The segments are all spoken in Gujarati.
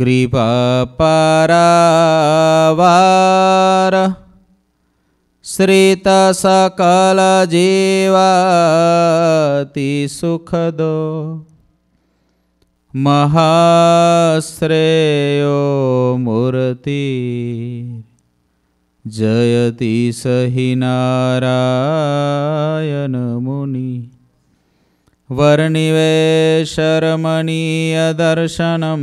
કૃપાપરાવાર શ્રીત સકલ જીવાતિ સુખદો મહાશ્રેયો મૂર્તિ જયતિ સહી નારાયણ મુનિ વર્ણિવે શર્મણીય દર્શનમ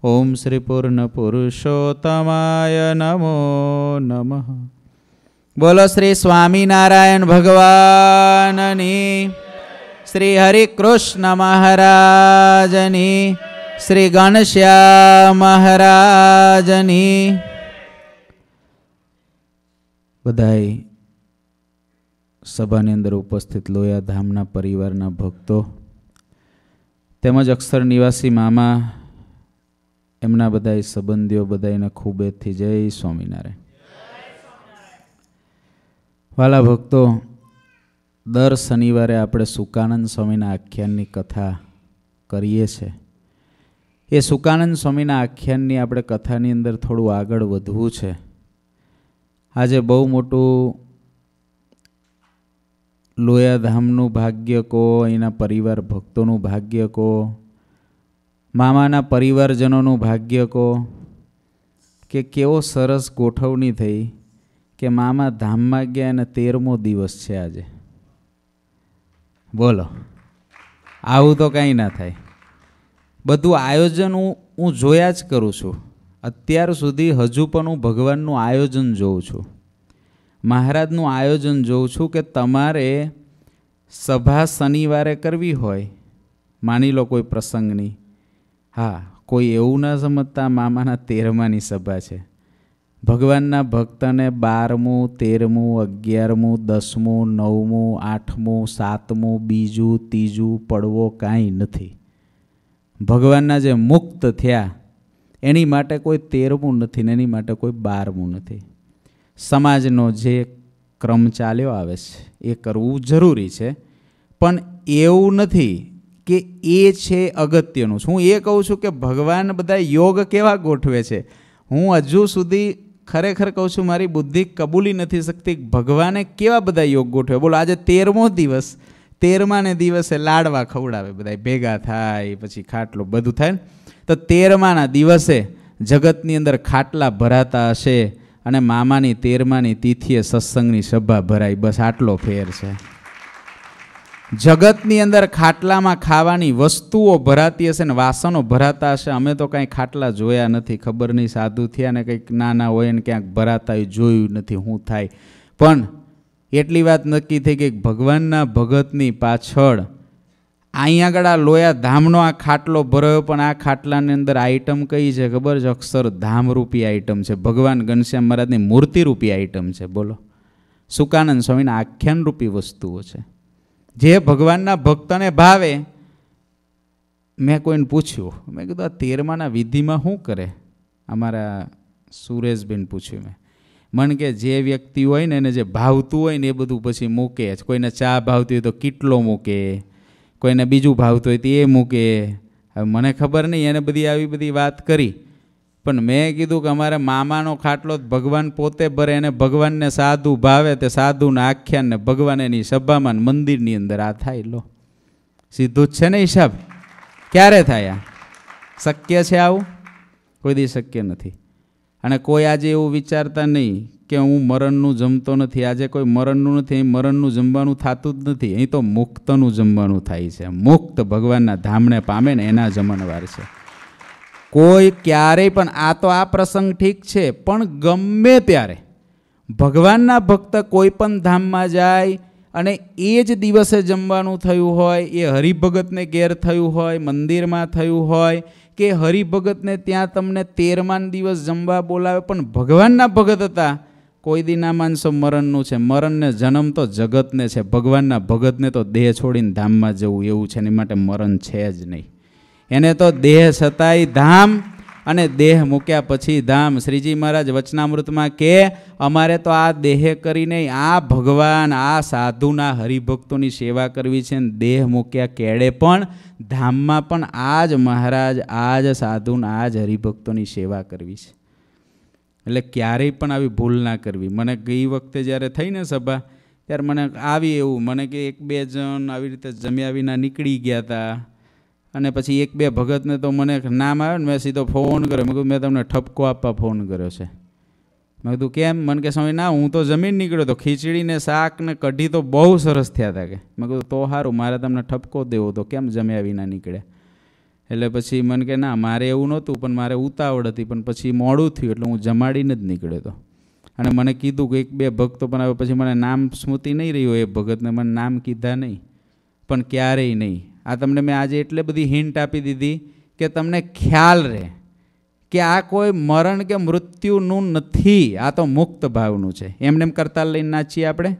ઓમ શ્રી પૂર્ણ પુરુષોત્તમાય નમો નમઃ બોલો શ્રી સ્વામિનારાયણ ભગવાનની શ્રી હરિકૃષ્ણ મહારાજની શ્રી ગણશ્યા મહારાજની બધાય સભાની અંદર ઉપસ્થિત લોયા ધામના પરિવારના ભક્તો તેમજ અક્ષર નિવાસી મામા એમના બધા સંબંધીઓ બધાને ખૂબેથી જય સ્વામિનારાયણ વાલા ભક્તો દર શનિવારે આપણે સુકાનંદ સ્વામીના આખ્યાનની કથા કરીએ છીએ એ સુકાનંદ સ્વામીના આખ્યાનની આપણે કથાની અંદર થોડું આગળ વધવું છે આજે બહુ મોટું લોયાધામનું ભાગ્ય કહો એના પરિવાર ભક્તોનું ભાગ્ય કહો મામાના પરિવારજનોનું ભાગ્ય કહો કે કેવો સરસ ગોઠવણી થઈ કે મામા ધામમાં ગયા અને તેરમો દિવસ છે આજે બોલો આવું તો કાંઈ ના થાય બધું આયોજન હું હું જોયા જ કરું છું અત્યાર સુધી હજુ પણ હું ભગવાનનું આયોજન જોઉં છું મહારાજનું આયોજન જોઉં છું કે તમારે સભા શનિવારે કરવી હોય માની લો કોઈ પ્રસંગની હા કોઈ એવું ના સમજતા મામાના તેરમાની સભા છે ભગવાનના ભક્તને બારમું તેરમું અગિયારમું દસમું નવમું આઠમું સાતમું બીજું ત્રીજું પડવો કાંઈ નથી ભગવાનના જે મુક્ત થયા એની માટે કોઈ તેરમું નથી ને એની માટે કોઈ બારમું નથી સમાજનો જે ક્રમ ચાલ્યો આવે છે એ કરવું જરૂરી છે પણ એવું નથી કે એ છે અગત્યનું હું એ કહું છું કે ભગવાન બધા યોગ કેવા ગોઠવે છે હું હજુ સુધી ખરેખર કહું છું મારી બુદ્ધિ કબૂલી નથી શકતી ભગવાને કેવા બધા યોગ ગોઠવે બોલો આજે તેરમો દિવસ તેરમાને દિવસે લાડવા ખવડાવે બધા ભેગા થાય પછી ખાટલો બધું થાય ને તો તેરમાના દિવસે જગતની અંદર ખાટલા ભરાતા હશે અને મામાની તેરમાની તિથિએ સત્સંગની સભા ભરાય બસ આટલો ફેર છે જગતની અંદર ખાટલામાં ખાવાની વસ્તુઓ ભરાતી હશે ને વાસણો ભરાતા હશે અમે તો કાંઈ ખાટલા જોયા નથી ખબર નહીં સાધુ થયા ને કંઈક નાના હોય ને ક્યાંક ભરાતા હોય જોયું નથી હું થાય પણ એટલી વાત નક્કી થઈ કે ભગવાનના ભગતની પાછળ અહીંયા આગળ આ લોયા ધામનો આ ખાટલો ભરાયો પણ આ ખાટલાની અંદર આઈટમ કઈ છે ખબર છે અક્ષર ધામરૂપી આઈટમ છે ભગવાન ઘનશ્યામ મહારાજની મૂર્તિરૂપી આઈટમ છે બોલો સુકાનંદ સ્વામીના આખ્યાનરૂપી વસ્તુઓ છે જે ભગવાનના ભક્તને ભાવે મેં કોઈને પૂછ્યું મેં કીધું આ તેરમાના વિધિમાં શું કરે અમારા સુરેશબેન પૂછ્યું મેં મન કે જે વ્યક્તિ હોય ને એને જે ભાવતું હોય ને એ બધું પછી મૂકે જ કોઈને ચા ભાવતી હોય તો કેટલો મૂકે કોઈને બીજું ભાવતું હોય તો એ મૂકે હવે મને ખબર નહીં એને બધી આવી બધી વાત કરી પણ મેં કીધું કે અમારે મામાનો ખાટલો ભગવાન પોતે ભરે એને ભગવાનને સાધુ ભાવે તે સાધુના આખ્યાનને ભગવાન એની સભામાં મંદિરની અંદર આ થાય લો સીધું જ છે ને હિસાબ ક્યારે થાય આ શક્ય છે આવું કોઈ દી શક્ય નથી અને કોઈ આજે એવું વિચારતા નહીં કે હું મરણનું જમતો નથી આજે કોઈ મરણનું નથી અહીં મરણનું જમવાનું થતું જ નથી અહીં તો મુક્તનું જમવાનું થાય છે મુક્ત ભગવાનના ધામને પામે ને એના જમણવાર છે કોઈ ક્યારેય પણ આ તો આ પ્રસંગ ઠીક છે પણ ગમે ત્યારે ભગવાનના ભક્ત કોઈ પણ ધામમાં જાય અને એ જ દિવસે જમવાનું થયું હોય એ હરિભગતને ઘેર થયું હોય મંદિરમાં થયું હોય કે હરિભગતને ત્યાં તમને તેરમાન દિવસ જમવા બોલાવે પણ ભગવાનના ભગત હતા કોઈ દી માનસો મરણનું છે મરણને જન્મ તો જગતને છે ભગવાનના ભગતને તો દેહ છોડીને ધામમાં જવું એવું છે એની માટે મરણ છે જ નહીં એને તો દેહ છતાંય ધામ અને દેહ મૂક્યા પછી ધામ શ્રીજી મહારાજ વચનામૃતમાં કે અમારે તો આ દેહ કરીને આ ભગવાન આ સાધુના હરિભક્તોની સેવા કરવી છે ને દેહ મૂક્યા કેળે પણ ધામમાં પણ આ જ મહારાજ આ જ સાધુના આ જ હરિભક્તોની સેવા કરવી છે એટલે ક્યારેય પણ આવી ભૂલ ના કરવી મને ગઈ વખતે જ્યારે થઈ ને સભા ત્યારે મને આવી એવું મને કે એક બે જણ આવી રીતે જમ્યા વિના નીકળી ગયા હતા અને પછી એક બે ભગતને તો મને નામ આવ્યો ને મેં સીધો ફોન કર્યો મેં કીધું મેં તમને ઠપકો આપવા ફોન કર્યો છે મેં કીધું કેમ મન કે સમય ના હું તો જમીન નીકળ્યો તો ખીચડીને શાક ને કઢી તો બહુ સરસ થયા હતા કે મેં કીધું તો સારું મારે તમને ઠપકો દેવો તો કેમ જમ્યા વિના નીકળે એટલે પછી મન કે ના મારે એવું નહોતું પણ મારે ઉતાવળ હતી પણ પછી મોડું થયું એટલે હું જમાડીને જ નીકળ્યો હતો અને મને કીધું કે એક બે ભક્તો પણ હવે પછી મને નામ સ્મૃતિ નહીં રહ્યું એ ભગતને મને નામ કીધા નહીં પણ ક્યારેય નહીં આ તમને મેં આજે એટલે બધી હિંટ આપી દીધી કે તમને ખ્યાલ રહે કે આ કોઈ મરણ કે મૃત્યુનું નથી આ તો મુક્ત ભાવનું છે એમને એમ કરતાં લઈને નાચીએ આપણે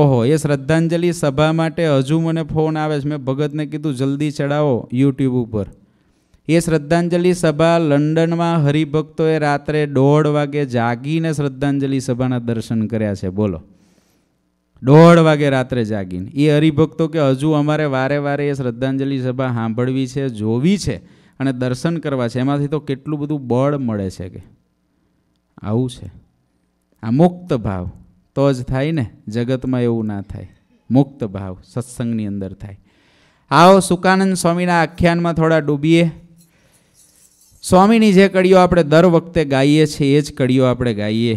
ઓહો એ શ્રદ્ધાંજલિ સભા માટે હજુ મને ફોન આવે છે મેં ભગતને કીધું જલ્દી ચડાવો યુટ્યુબ ઉપર એ શ્રદ્ધાંજલિ સભા લંડનમાં હરિભક્તોએ રાત્રે દોઢ વાગે જાગીને શ્રદ્ધાંજલિ સભાના દર્શન કર્યા છે બોલો દોઢ વાગે રાત્રે જાગીને એ હરિભક્તો કે હજુ અમારે વારે વારે એ શ્રદ્ધાંજલિ સભા સાંભળવી છે જોવી છે અને દર્શન કરવા છે એમાંથી તો કેટલું બધું બળ મળે છે કે આવું છે આ મુક્ત ભાવ તો જ થાય ને જગતમાં એવું ના થાય મુક્ત ભાવ સત્સંગની અંદર થાય આવો સુકાનંદ સ્વામીના આખ્યાનમાં થોડા ડૂબીએ સ્વામીની જે કડીઓ આપણે દર વખતે ગાઈએ છીએ એ જ કડીઓ આપણે ગાઈએ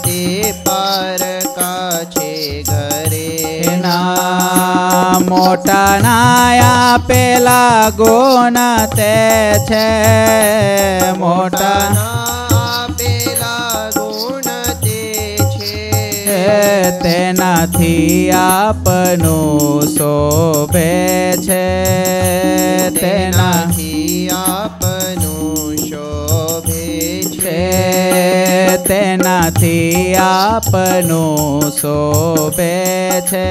મોટા નાયા પેલા ગુણ તે છે મોટા પેલા ગુણ છે તેનાથી આપનું શોભે છે તેનાથી આપનું શોભે છે તેનાથી આપનું શોભે છે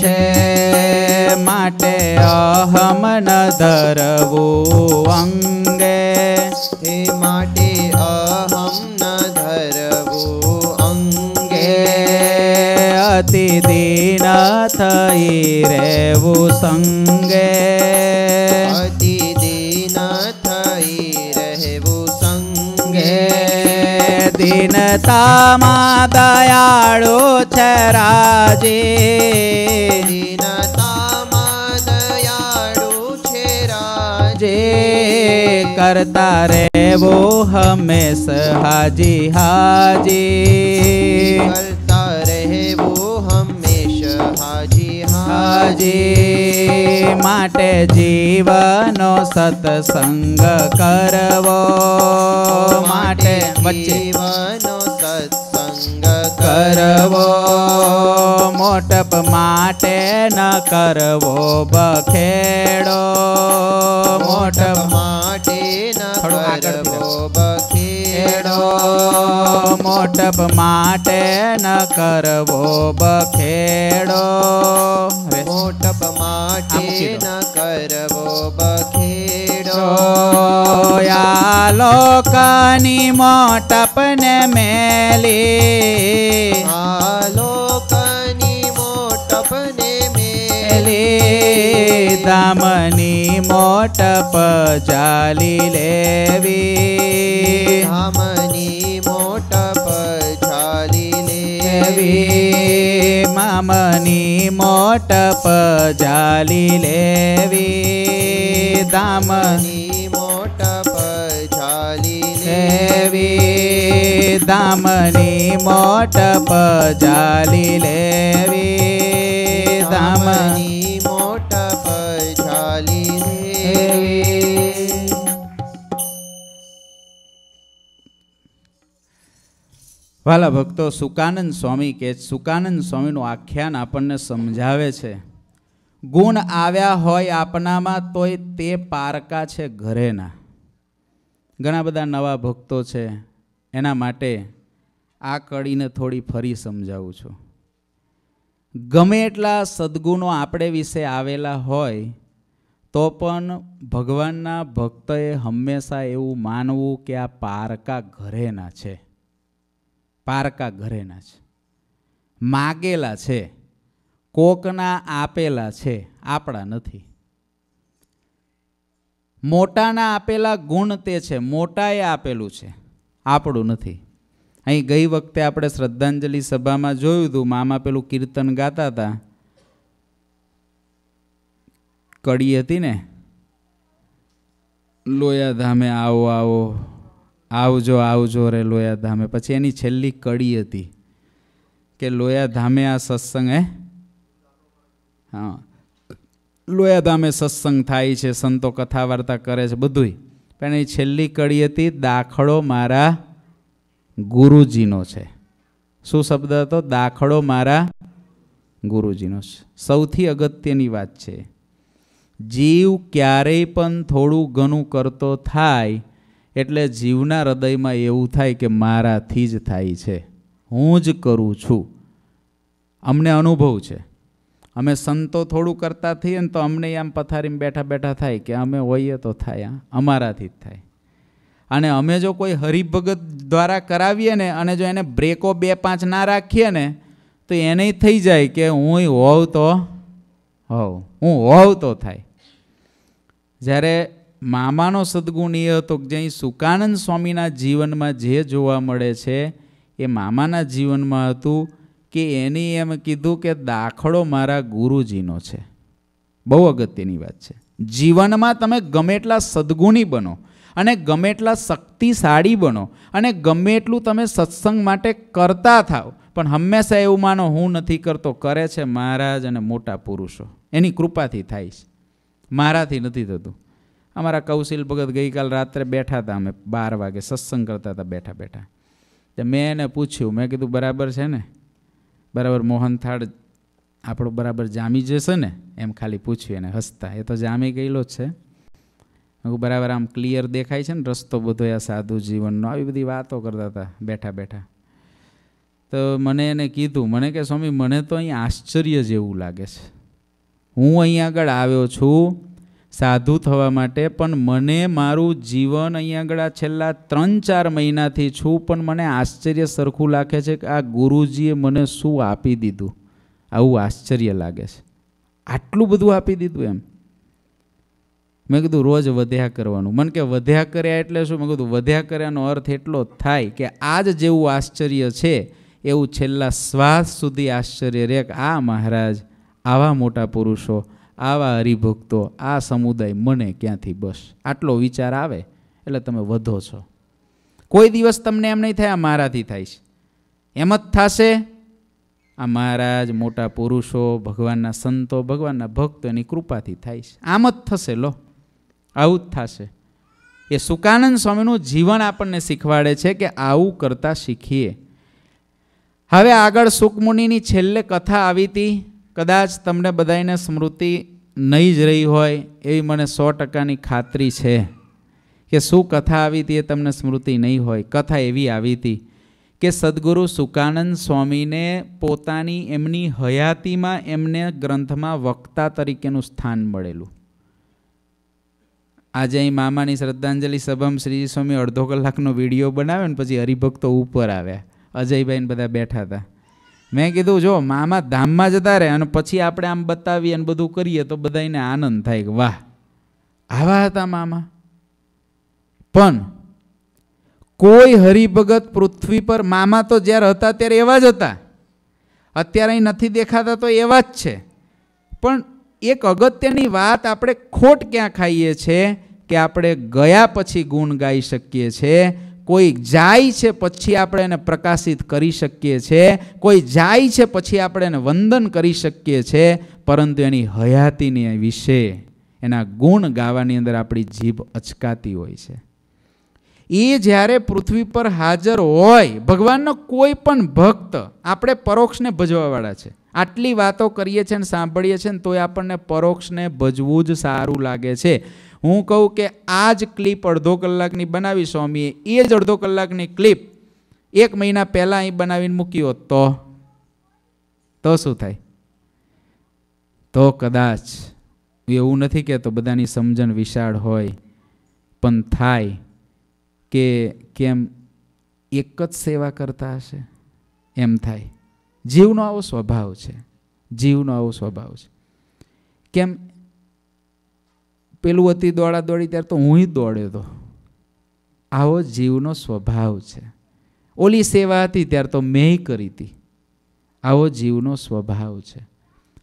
છે માટે અહમ ન ધરવું અંગે એ માટે અહમ ન ધરવું અંગે અતિ દીન થઈ રહેવું સંગે દીનતામાં દયાળો છે રાજે દીનતામાં દયાળો છે રાજે કરતા રહેવો હંમેશ હાજી હાજી કરતા રહેવો હંમેશ હાજી હાજી માટે જીવનો સતસંગ કરવો માટે વચ્ચે જીવનો સંગ કરવો મોટપ માટે ન કરવો બખેડો મોટપ માટે ન કરવો બખેડો મોટપ માટે ન કરવો બખેડો મોટપ માટે ન કરવો બખેડો आलोकानि मोटपन मेले आलोकानि मोटपन मेले दामनि मोटप जालि लेवे दामनी લેવી મામની મોટપ જાલી લેવી દામની મોટપ જાલી લેવી દામની મોટપ જાલી લેવી દામની વાલા ભક્તો સુકાનંદ સ્વામી કે સુકાનંદ સ્વામીનું આખ્યાન આપણને સમજાવે છે ગુણ આવ્યા હોય આપણામાં તોય તે પારકા છે ઘરેના ઘણા બધા નવા ભક્તો છે એના માટે આ કડીને થોડી ફરી સમજાવું છું ગમે એટલા સદગુણો આપણે વિશે આવેલા હોય તો પણ ભગવાનના ભક્તએ હંમેશા એવું માનવું કે આ પારકા ઘરેના છે પારકા ઘરેના છે માગેલા છે કોકના આપેલા છે આપણા નથી મોટાના આપેલા ગુણ તે છે મોટાએ આપેલું છે આપણું નથી અહીં ગઈ વખતે આપણે શ્રદ્ધાંજલિ સભામાં જોયું હતું મામા પેલું કીર્તન ગાતા હતા કડી હતી ને લોયા ધામે આવો આવો આવજો આવજો રે લોયા ધામે પછી એની છેલ્લી કડી હતી કે લોયા ધામે આ સત્સંગ હે હા લોયા ધામે સત્સંગ થાય છે સંતો કથા વાર્તા કરે છે બધુંય પણ એ છેલ્લી કડી હતી દાખલો મારા ગુરુજીનો છે શું શબ્દ હતો દાખલો મારા ગુરુજીનો છે સૌથી અગત્યની વાત છે જીવ ક્યારેય પણ થોડું ઘણું કરતો થાય એટલે જીવના હૃદયમાં એવું થાય કે મારાથી જ થાય છે હું જ કરું છું અમને અનુભવ છે અમે સંતો થોડું કરતા થઈએ ને તો અમને આમ પથારીમાં બેઠા બેઠા થાય કે અમે હોઈએ તો થાય અમારાથી જ થાય અને અમે જો કોઈ હરિભગત દ્વારા કરાવીએ ને અને જો એને બ્રેકો બે પાંચ ના રાખીએ ને તો એને થઈ જાય કે હું હોવ તો હોવ હું હોવ તો થાય જ્યારે મામાનો સદગુણ એ હતો કે જ્યાં સુકાનંદ સ્વામીના જીવનમાં જે જોવા મળે છે એ મામાના જીવનમાં હતું કે એની એમ કીધું કે દાખલો મારા ગુરુજીનો છે બહુ અગત્યની વાત છે જીવનમાં તમે ગમે એટલા સદગુણી બનો અને ગમે એટલા શક્તિશાળી બનો અને ગમે એટલું તમે સત્સંગ માટે કરતા થાવ પણ હંમેશા એવું માનો હું નથી કરતો કરે છે મહારાજ અને મોટા પુરુષો એની કૃપાથી થાય છે મારાથી નથી થતું અમારા કૌશિલ ભગત ગઈકાલ રાત્રે બેઠા હતા અમે બાર વાગે સત્સંગ કરતા હતા બેઠા બેઠા તો મેં એને પૂછ્યું મેં કીધું બરાબર છે ને બરાબર મોહનથાળ આપણો બરાબર જામી જશે ને એમ ખાલી પૂછ્યું એને હસતા એ તો જામી ગયેલો જ છે બરાબર આમ ક્લિયર દેખાય છે ને રસ્તો બધો આ સાધુ જીવનનો આવી બધી વાતો કરતા હતા બેઠા બેઠા તો મને એને કીધું મને કે સ્વામી મને તો અહીં આશ્ચર્ય જેવું લાગે છે હું અહીં આગળ આવ્યો છું સાધુ થવા માટે પણ મને મારું જીવન અહીંયા આગળ છેલ્લા ત્રણ ચાર મહિનાથી છું પણ મને આશ્ચર્ય સરખું લાગે છે કે આ ગુરુજીએ મને શું આપી દીધું આવું આશ્ચર્ય લાગે છે આટલું બધું આપી દીધું એમ મેં કીધું રોજ વધ્યા કરવાનું મને કે વધ્યા કર્યા એટલે શું મેં કીધું વધ્યા કર્યાનો અર્થ એટલો થાય કે આ જ જેવું આશ્ચર્ય છે એવું છેલ્લા શ્વાસ સુધી આશ્ચર્ય રહે કે આ મહારાજ આવા મોટા પુરુષો આવા હરિભક્તો આ સમુદાય મને ક્યાંથી બસ આટલો વિચાર આવે એટલે તમે વધો છો કોઈ દિવસ તમને એમ નહીં થાય આ મારાથી થાય છે એમ જ થશે આ મહારાજ મોટા પુરુષો ભગવાનના સંતો ભગવાનના ભક્તો એની કૃપાથી થાય છે આમ જ થશે લો આવું જ થશે એ સુકાનંદ સ્વામીનું જીવન આપણને શીખવાડે છે કે આવું કરતાં શીખીએ હવે આગળ સુકમુનિની છેલ્લે કથા આવી હતી કદાચ તમને બધાને સ્મૃતિ નહીં જ રહી હોય એવી મને સો ટકાની ખાતરી છે કે શું કથા આવી હતી એ તમને સ્મૃતિ નહીં હોય કથા એવી આવી હતી કે સદગુરુ સુકાનંદ સ્વામીને પોતાની એમની હયાતીમાં એમને ગ્રંથમાં વક્તા તરીકેનું સ્થાન મળેલું આજે અહીં મામાની શ્રદ્ધાંજલિ સભામાં શ્રીજી સ્વામી અડધો કલાકનો વિડીયો બનાવ્યો ને પછી હરિભક્તો ઉપર આવ્યા અજયભાઈને બધા બેઠા હતા મેં કીધું જો મામા ધામમાં જતા રહે અને પછી આપણે આમ બતાવીએ અને બધું કરીએ તો બધાને આનંદ થાય કે વાહ આવા હતા મામા પણ કોઈ હરિભગત પૃથ્વી પર મામા તો જ્યારે હતા ત્યારે એવા જ હતા અત્યારે અહીં નથી દેખાતા તો એવા જ છે પણ એક અગત્યની વાત આપણે ખોટ ક્યાં ખાઈએ છીએ કે આપણે ગયા પછી ગુણ ગાઈ શકીએ છીએ કોઈ જાય છે પછી આપણે એને પ્રકાશિત કરી શકીએ છીએ કોઈ જાય છે પછી આપણે એને વંદન કરી શકીએ છીએ પરંતુ એની હયાતીની વિશે એના ગુણ ગાવાની અંદર આપણી જીભ અચકાતી હોય છે એ જ્યારે પૃથ્વી પર હાજર હોય ભગવાનનો કોઈ પણ ભક્ત આપણે પરોક્ષને ભજવાવાળા છે આટલી વાતો કરીએ છીએ ને સાંભળીએ છીએ ને તોય આપણને પરોક્ષને ભજવું જ સારું લાગે છે હું કહું કે આ જ ક્લિપ અડધો કલાકની બનાવી સ્વામીએ એ જ અડધો કલાકની ક્લિપ એક મહિના પહેલાં અહીં બનાવીને મૂક્યો તો તો શું થાય તો કદાચ એવું નથી કહેતો બધાની સમજણ વિશાળ હોય પણ થાય કે કેમ એક જ સેવા કરતા હશે એમ થાય જીવનો આવો સ્વભાવ છે જીવનો આવો સ્વભાવ છે કેમ પેલું હતી દોડા દોડી ત્યારે તો હું જ દોડ્યો હતો આવો જીવનો સ્વભાવ છે ઓલી સેવા હતી ત્યારે તો મેં કરી હતી આવો જીવનો સ્વભાવ છે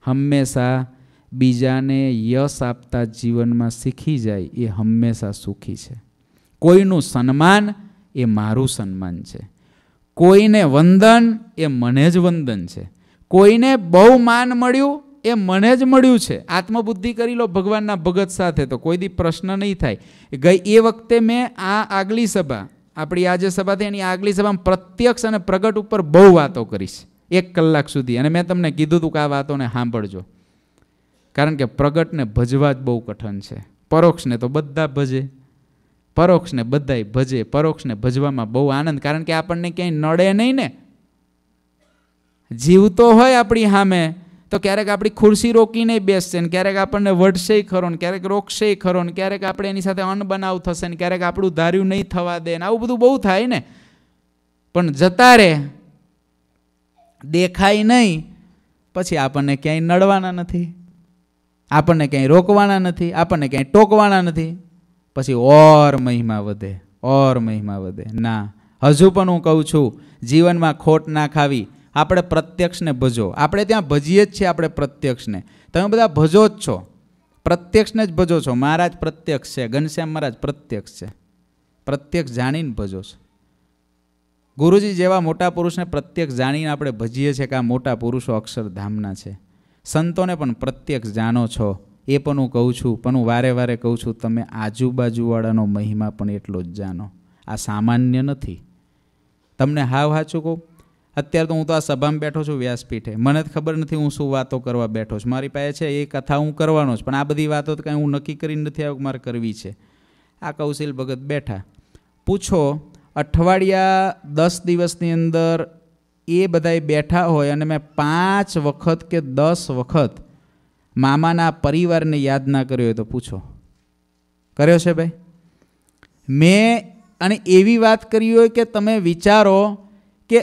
હંમેશા બીજાને યશ આપતા જીવનમાં શીખી જાય એ હંમેશા સુખી છે કોઈનું સન્માન એ મારું સન્માન છે કોઈને વંદન એ મને જ વંદન છે કોઈને બહુ માન મળ્યું એ મને જ મળ્યું છે આત્મબુદ્ધિ કરી લો ભગવાનના ભગત સાથે તો કોઈ દી પ્રશ્ન નહીં થાય ગઈ એ વખતે મેં આ આગલી સભા આપણી આજે સભા થઈ એની આગલી સભામાં પ્રત્યક્ષ અને પ્રગટ ઉપર બહુ વાતો કરીશ એક કલાક સુધી અને મેં તમને કીધું હતું કે આ વાતોને સાંભળજો કારણ કે પ્રગટને ભજવા જ બહુ કઠણ છે પરોક્ષને તો બધા ભજે પરોક્ષને બધાય ભજે પરોક્ષને ભજવામાં બહુ આનંદ કારણ કે આપણને ક્યાંય નડે નહીં ને જીવતો હોય આપણી સામે તો ક્યારેક આપણી ખુરશી રોકીને બેસશે ને ક્યારેક આપણને વઢશે ખરો ને ક્યારેક રોકશે ખરો ને ક્યારેક આપણે એની સાથે અનબનાવ થશે ને ક્યારેક આપણું ધાર્યું નહીં થવા દે ને આવું બધું બહુ થાય ને પણ જતા રહે દેખાય નહીં પછી આપણને ક્યાંય નડવાના નથી આપણને ક્યાંય રોકવાના નથી આપણને ક્યાંય ટોકવાના નથી પછી ઓર મહિમા વધે ઓર મહિમા વધે ના હજુ પણ હું કહું છું જીવનમાં ખોટ ના ખાવી આપણે પ્રત્યક્ષને ભજો આપણે ત્યાં ભજીએ જ છીએ આપણે પ્રત્યક્ષને તમે બધા ભજો જ છો પ્રત્યક્ષને જ ભજો છો મહારાજ પ્રત્યક્ષ છે ઘનશ્યામ મહારાજ પ્રત્યક્ષ છે પ્રત્યક્ષ જાણીને ભજો છો ગુરુજી જેવા મોટા પુરુષને પ્રત્યક્ષ જાણીને આપણે ભજીએ છીએ કે આ મોટા પુરુષો અક્ષરધામના છે સંતોને પણ પ્રત્યક્ષ જાણો છો એ પણ હું કહું છું પણ હું વારે વારે કહું છું તમે આજુબાજુવાળાનો મહિમા પણ એટલો જ જાણો આ સામાન્ય નથી તમને હાવ હાચું કહું અત્યારે તો હું તો આ સભામાં બેઠો છું વ્યાસપીઠે મને જ ખબર નથી હું શું વાતો કરવા બેઠો છું મારી પાસે છે એ કથા હું કરવાનો જ પણ આ બધી વાતો તો કાંઈ હું નક્કી કરીને નથી આવ્યો મારે કરવી છે આ કૌશિલ ભગત બેઠા પૂછો અઠવાડિયા દસ દિવસની અંદર એ બધાએ બેઠા હોય અને મેં પાંચ વખત કે દસ વખત મામાના પરિવારને યાદ ના કર્યો હોય તો પૂછો કર્યો છે ભાઈ મેં અને એવી વાત કરી હોય કે તમે વિચારો કે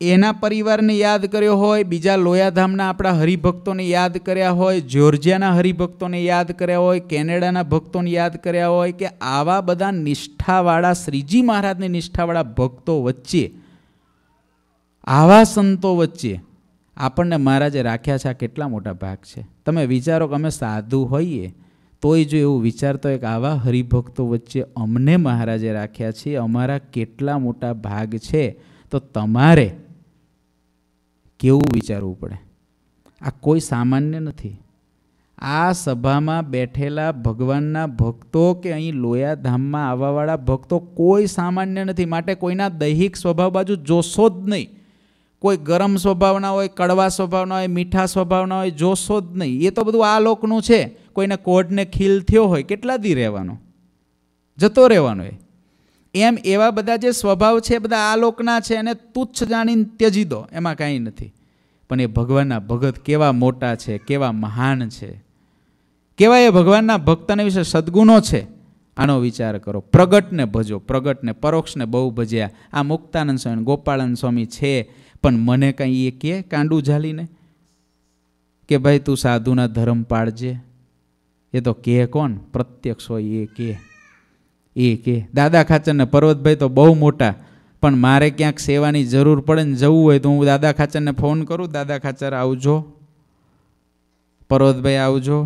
એના પરિવારને યાદ કર્યો હોય બીજા લોયાધામના આપણા હરિભક્તોને યાદ કર્યા હોય જ્યોર્જિયાના હરિભક્તોને યાદ કર્યા હોય કેનેડાના ભક્તોને યાદ કર્યા હોય કે આવા બધા નિષ્ઠાવાળા શ્રીજી મહારાજની નિષ્ઠાવાળા ભક્તો વચ્ચે આવા સંતો વચ્ચે આપણને મહારાજે રાખ્યા છે આ કેટલા મોટા ભાગ છે તમે વિચારો કે અમે સાધુ હોઈએ તોય જો એવું વિચારતો એક આવા હરિભક્તો વચ્ચે અમને મહારાજે રાખ્યા છે અમારા કેટલા મોટા ભાગ છે તો તમારે કેવું વિચારવું પડે આ કોઈ સામાન્ય નથી આ સભામાં બેઠેલા ભગવાનના ભક્તો કે અહીં લોયાધામમાં આવવાવાળા ભક્તો કોઈ સામાન્ય નથી માટે કોઈના દૈહિક સ્વભાવ બાજુ જોશો જ નહીં કોઈ ગરમ સ્વભાવના હોય કડવા સ્વભાવના હોય મીઠા સ્વભાવના હોય જોશો જ નહીં એ તો બધું આ લોકનું છે કોઈને કોઢને ખીલ થયો હોય કેટલા દી રહેવાનો જતો રહેવાનો એ એમ એવા બધા જે સ્વભાવ છે બધા આલોકના છે એને તુચ્છ જાણીને ત્યજી દો એમાં કાંઈ નથી પણ એ ભગવાનના ભગત કેવા મોટા છે કેવા મહાન છે કેવા એ ભગવાનના ભક્તને વિશે સદગુણો છે આનો વિચાર કરો પ્રગટને ભજો પ્રગટને પરોક્ષને બહુ ભજ્યા આ મુક્તાનંદ સ્વામી ગોપાળાનંદ સ્વામી છે પણ મને કાંઈ એ કે કાંડું ઝાલીને કે ભાઈ તું સાધુના ધર્મ પાળજે એ તો કહે કોણ પ્રત્યક્ષ હોય એ કે એ કે દાદા ખાચરને પર્વતભાઈ તો બહુ મોટા પણ મારે ક્યાંક સેવાની જરૂર પડે ને જવું હોય તો હું દાદા ખાચરને ફોન કરું દાદા ખાચર આવજો પર્વતભાઈ આવજો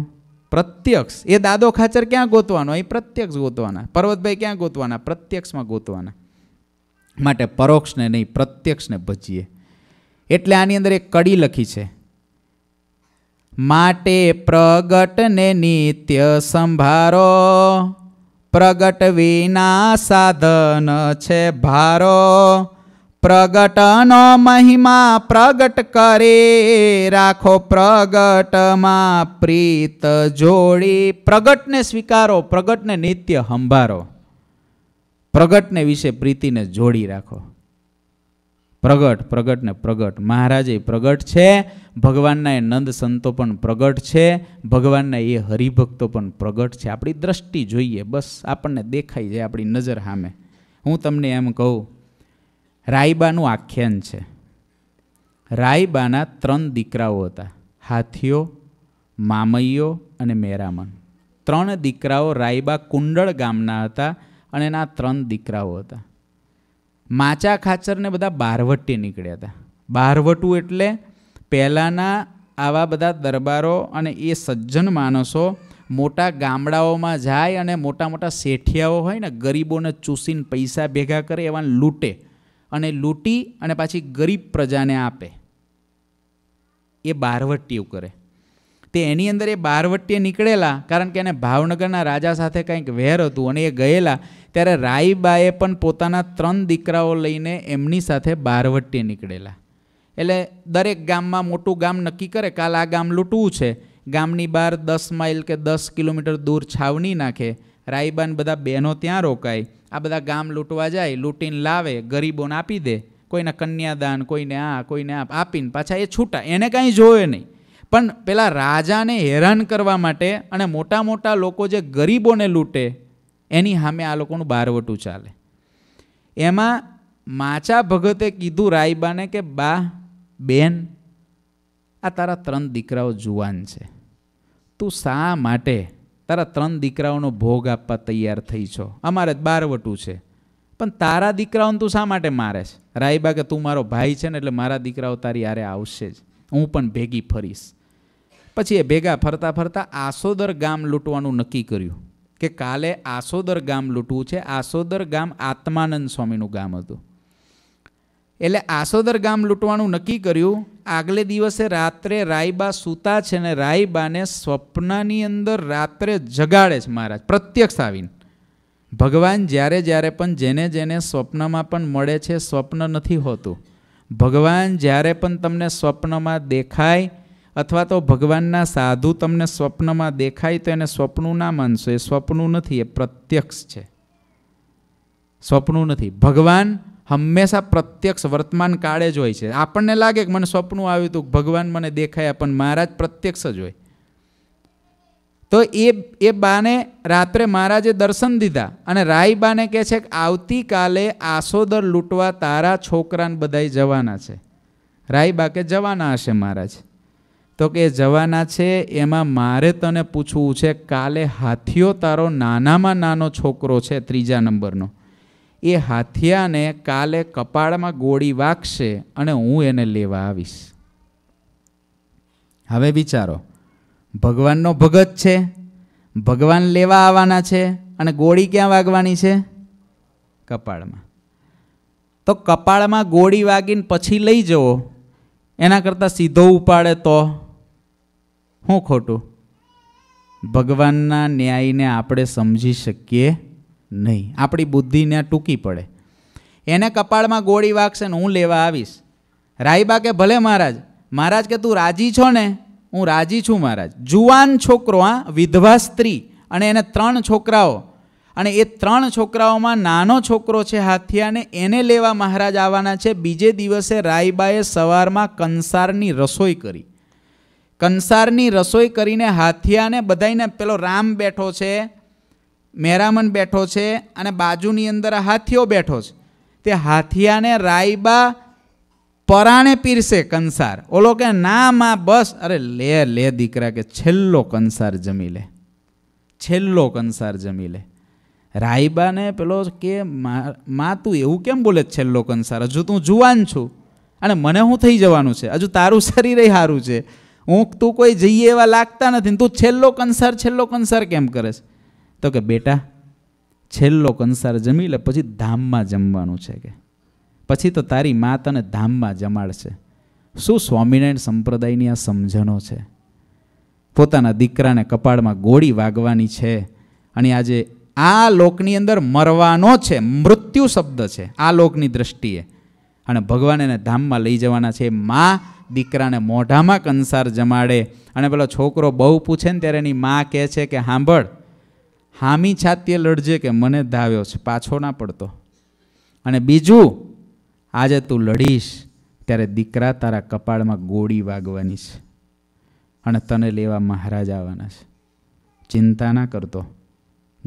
પ્રત્યક્ષ એ દાદો ખાચર ક્યાં ગોતવાનો અહીં પ્રત્યક્ષ ગોતવાના પર્વતભાઈ ક્યાં ગોતવાના પ્રત્યક્ષમાં ગોતવાના માટે પરોક્ષને નહીં પ્રત્યક્ષને ભજીએ એટલે આની અંદર એક કડી લખી છે માટે પ્રગટને નિત્ય સંભારો પ્રગટ વિના સાધન છે ભારો પ્રગટનો મહિમા પ્રગટ કરે રાખો પ્રગટમાં પ્રીત જોડી પ્રગટને સ્વીકારો પ્રગટને નિત્ય સંભારો પ્રગટને વિશે પ્રીતિને જોડી રાખો પ્રગટ પ્રગટ ને પ્રગટ મહારાજે પ્રગટ છે ભગવાનના એ નંદ સંતો પણ પ્રગટ છે ભગવાનના એ હરિભક્તો પણ પ્રગટ છે આપણી દ્રષ્ટિ જોઈએ બસ આપણને દેખાઈ જાય આપણી નજર સામે હું તમને એમ કહું રાયબાનું આખ્યાન છે રાયબાના ત્રણ દીકરાઓ હતા હાથીઓ મામૈયો અને મેરામન ત્રણ દીકરાઓ રાયબા કુંડળ ગામના હતા અને એના ત્રણ દીકરાઓ હતા માચા ખાચરને બધા બારવટી નીકળ્યા હતા બારવટું એટલે પહેલાંના આવા બધા દરબારો અને એ સજ્જન માણસો મોટા ગામડાઓમાં જાય અને મોટા મોટા શેઠિયાઓ હોય ને ગરીબોને ચૂસીને પૈસા ભેગા કરે એવા લૂંટે અને લૂંટી અને પાછી ગરીબ પ્રજાને આપે એ બારવટીયું કરે તે એની અંદર એ બારવટીએ નીકળેલા કારણ કે એને ભાવનગરના રાજા સાથે કંઈક વેર હતું અને એ ગયેલા ત્યારે રાઈબાએ પણ પોતાના ત્રણ દીકરાઓ લઈને એમની સાથે બારવટીએ નીકળેલા એટલે દરેક ગામમાં મોટું ગામ નક્કી કરે કાલ આ ગામ લૂંટવું છે ગામની બહાર દસ માઇલ કે દસ કિલોમીટર દૂર છાવણી નાખે રાઈબાન બધા બહેનો ત્યાં રોકાય આ બધા ગામ લૂંટવા જાય લૂંટીને લાવે ગરીબોને આપી દે કોઈને કન્યાદાન કોઈને આ કોઈને આ આપીને પાછા એ છૂટા એને કાંઈ જોવે નહીં પણ પેલા રાજાને હેરાન કરવા માટે અને મોટા મોટા લોકો જે ગરીબોને લૂંટે એની સામે આ લોકોનું બારવટું ચાલે એમાં માચા ભગતે કીધું રાયબાને કે બા બેન આ તારા ત્રણ દીકરાઓ જુવાન છે તું શા માટે તારા ત્રણ દીકરાઓનો ભોગ આપવા તૈયાર થઈ છો અમારે બારવટું છે પણ તારા દીકરાઓને તું શા માટે મારે છે રાયબા કે તું મારો ભાઈ છે ને એટલે મારા દીકરાઓ તારી આરે આવશે જ હું પણ ભેગી ફરીશ પછી એ ભેગા ફરતા ફરતા આસોદર ગામ લૂંટવાનું નક્કી કર્યું કે કાલે આસોદર ગામ લૂંટવું છે આસોદર ગામ આત્માનંદ સ્વામીનું ગામ હતું એટલે આસોદર ગામ લૂંટવાનું નક્કી કર્યું આગલે દિવસે રાત્રે રાયબા સૂતા છે ને રાયબાને સ્વપ્નની અંદર રાત્રે જગાડે છે મહારાજ પ્રત્યક્ષ આવીને ભગવાન જ્યારે જ્યારે પણ જેને જેને સ્વપ્નમાં પણ મળે છે સ્વપ્ન નથી હોતું ભગવાન જ્યારે પણ તમને સ્વપ્નમાં દેખાય અથવા તો ભગવાનના સાધુ તમને સ્વપ્નમાં દેખાય તો એને સ્વપ્નું ના માનશો એ સ્વપ્નું નથી એ પ્રત્યક્ષ છે સ્વપ્નું નથી ભગવાન હંમેશા પ્રત્યક્ષ વર્તમાન કાળે જ હોય છે આપણને લાગે કે મને સ્વપ્નું આવ્યું હતું ભગવાન મને દેખાયા પણ મહારાજ પ્રત્યક્ષ જ હોય તો એ એ બાને રાત્રે મહારાજે દર્શન દીધા અને રાઈ બાને કહે છે કે આવતીકાલે આસોદર લૂંટવા તારા છોકરાને બધાય જવાના છે રાઈ બા કે જવાના હશે મહારાજ તો કે જવાના છે એમાં મારે તને પૂછવું છે કાલે હાથીઓ તારો નાનામાં નાનો છોકરો છે ત્રીજા નંબરનો એ હાથિયાને કાલે કપાળમાં ગોળી વાગશે અને હું એને લેવા આવીશ હવે વિચારો ભગવાનનો ભગત છે ભગવાન લેવા આવવાના છે અને ગોળી ક્યાં વાગવાની છે કપાળમાં તો કપાળમાં ગોળી વાગીને પછી લઈ જવો એના કરતાં સીધો ઉપાડે તો શું ખોટું ભગવાનના ન્યાયને આપણે સમજી શકીએ નહીં આપણી બુદ્ધિને ટૂંકી પડે એને કપાળમાં ગોળી વાગશે ને હું લેવા આવીશ રાઈબા કે ભલે મહારાજ મહારાજ કે તું રાજી છો ને હું રાજી છું મહારાજ જુવાન છોકરો આ વિધવા સ્ત્રી અને એને ત્રણ છોકરાઓ અને એ ત્રણ છોકરાઓમાં નાનો છોકરો છે હાથિયાને એને લેવા મહારાજ આવવાના છે બીજે દિવસે રાયબાએ સવારમાં કંસારની રસોઈ કરી કંસારની રસોઈ કરીને હાથિયાને બધાને પેલો રામ બેઠો છે મેરામન બેઠો છે અને બાજુની અંદર હાથીઓ બેઠો છે તે હાથિયાને રાયબા પરાણે પીરશે કંસાર ઓલો કે ના માં બસ અરે લે લે દીકરા કે છેલ્લો કંસાર જમી લે છેલ્લો કંસાર જમી લે રાયબાને પેલો કે મા તું એવું કેમ બોલે છેલ્લો કંસાર હજુ તું જુવાન છું અને મને હું થઈ જવાનું છે હજુ તારું શરીર સારું છે હું તું કોઈ જઈએ એવા લાગતા નથી તું છેલ્લો કંસાર છેલ્લો કંસાર કેમ કરે છે તો કે બેટા છેલ્લો કંસાર જમી લે પછી ધામમાં જમવાનું છે કે પછી તો તારી મા તને ધામમાં જમાડશે શું સ્વામિનારાયણ સંપ્રદાયની આ સમજણો છે પોતાના દીકરાને કપાળમાં ગોળી વાગવાની છે અને આજે આ લોકની અંદર મરવાનો છે મૃત્યુ શબ્દ છે આ લોકની દ્રષ્ટિએ અને ભગવાન એને ધામમાં લઈ જવાના છે મા દીકરાને મોઢામાં કંસાર જમાડે અને પેલો છોકરો બહુ પૂછે ને ત્યારે એની મા કહે છે કે સાંભળ હામી છાતીએ લડજે કે મને ધાવ્યો છે પાછો ના પડતો અને બીજું આજે તું લડીશ ત્યારે દીકરા તારા કપાળમાં ગોળી વાગવાની છે અને તને લેવા મહારાજ આવવાના છે ચિંતા ના કરતો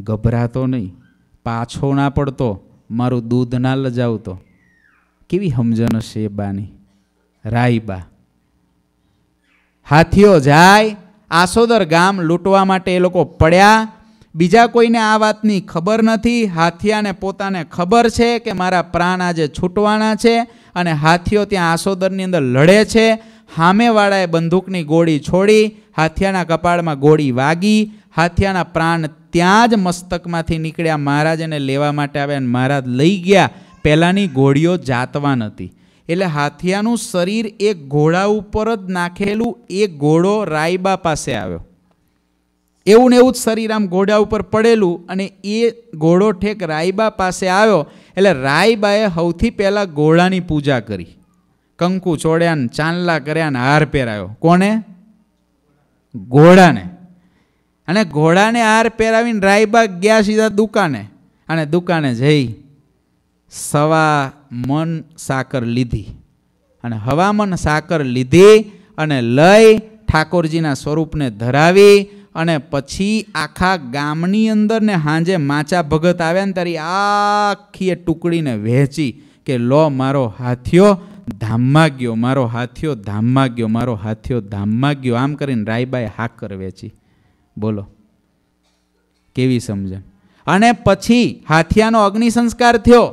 ગભરાતો નહીં પાછો ના પડતો મારું દૂધ ના લજાવતો કેવી સમજણ છે બાની રાઈ બા હાથીઓ જાય આસોદર ગામ લૂંટવા માટે એ લોકો પડ્યા બીજા કોઈને આ વાતની ખબર નથી હાથિયાને પોતાને ખબર છે કે મારા પ્રાણ આજે છૂટવાના છે અને હાથીઓ ત્યાં આસોદરની અંદર લડે છે સામેવાળાએ બંદૂકની ગોળી છોડી હાથિયાના કપાળમાં ગોળી વાગી હાથિયાના પ્રાણ ત્યાં જ મસ્તકમાંથી નીકળ્યા મહારાજ એને લેવા માટે આવ્યા અને મહારાજ લઈ ગયા પહેલાંની ગોળીઓ જાતવા નથી એટલે હાથિયાનું શરીર એ ઘોડા ઉપર જ નાખેલું એ ઘોડો રાયબા પાસે આવ્યો એવું ને એવું જ શરીર આમ ઘોડા ઉપર પડેલું અને એ ઘોડો ઠેક રાયબા પાસે આવ્યો એટલે રાયબાએ સૌથી પહેલાં ઘોડાની પૂજા કરી કંકુ ચોડ્યા ને ચાંદલા કર્યા ને હાર પહેરાયો કોને ઘોડાને અને ઘોડાને હાર પહેરાવીને રાયબા ગયા સીધા દુકાને અને દુકાને જઈ સવા મન સાકર લીધી અને હવામન સાકર લીધી અને લઈ ઠાકોરજીના સ્વરૂપને ધરાવી અને પછી આખા ગામની અંદર ને હાંજે માચા ભગત આવ્યા ને તારી આખી એ ટુકડીને વહેંચી કે લો મારો હાથીઓ ધામમાં ગયો મારો હાથીઓ ધામમાં ગયો મારો હાથીઓ ધામમાં ગયો આમ કરીને રાયબાએ હાકર વેચી બોલો કેવી સમજણ અને પછી હાથિયાનો અગ્નિ સંસ્કાર થયો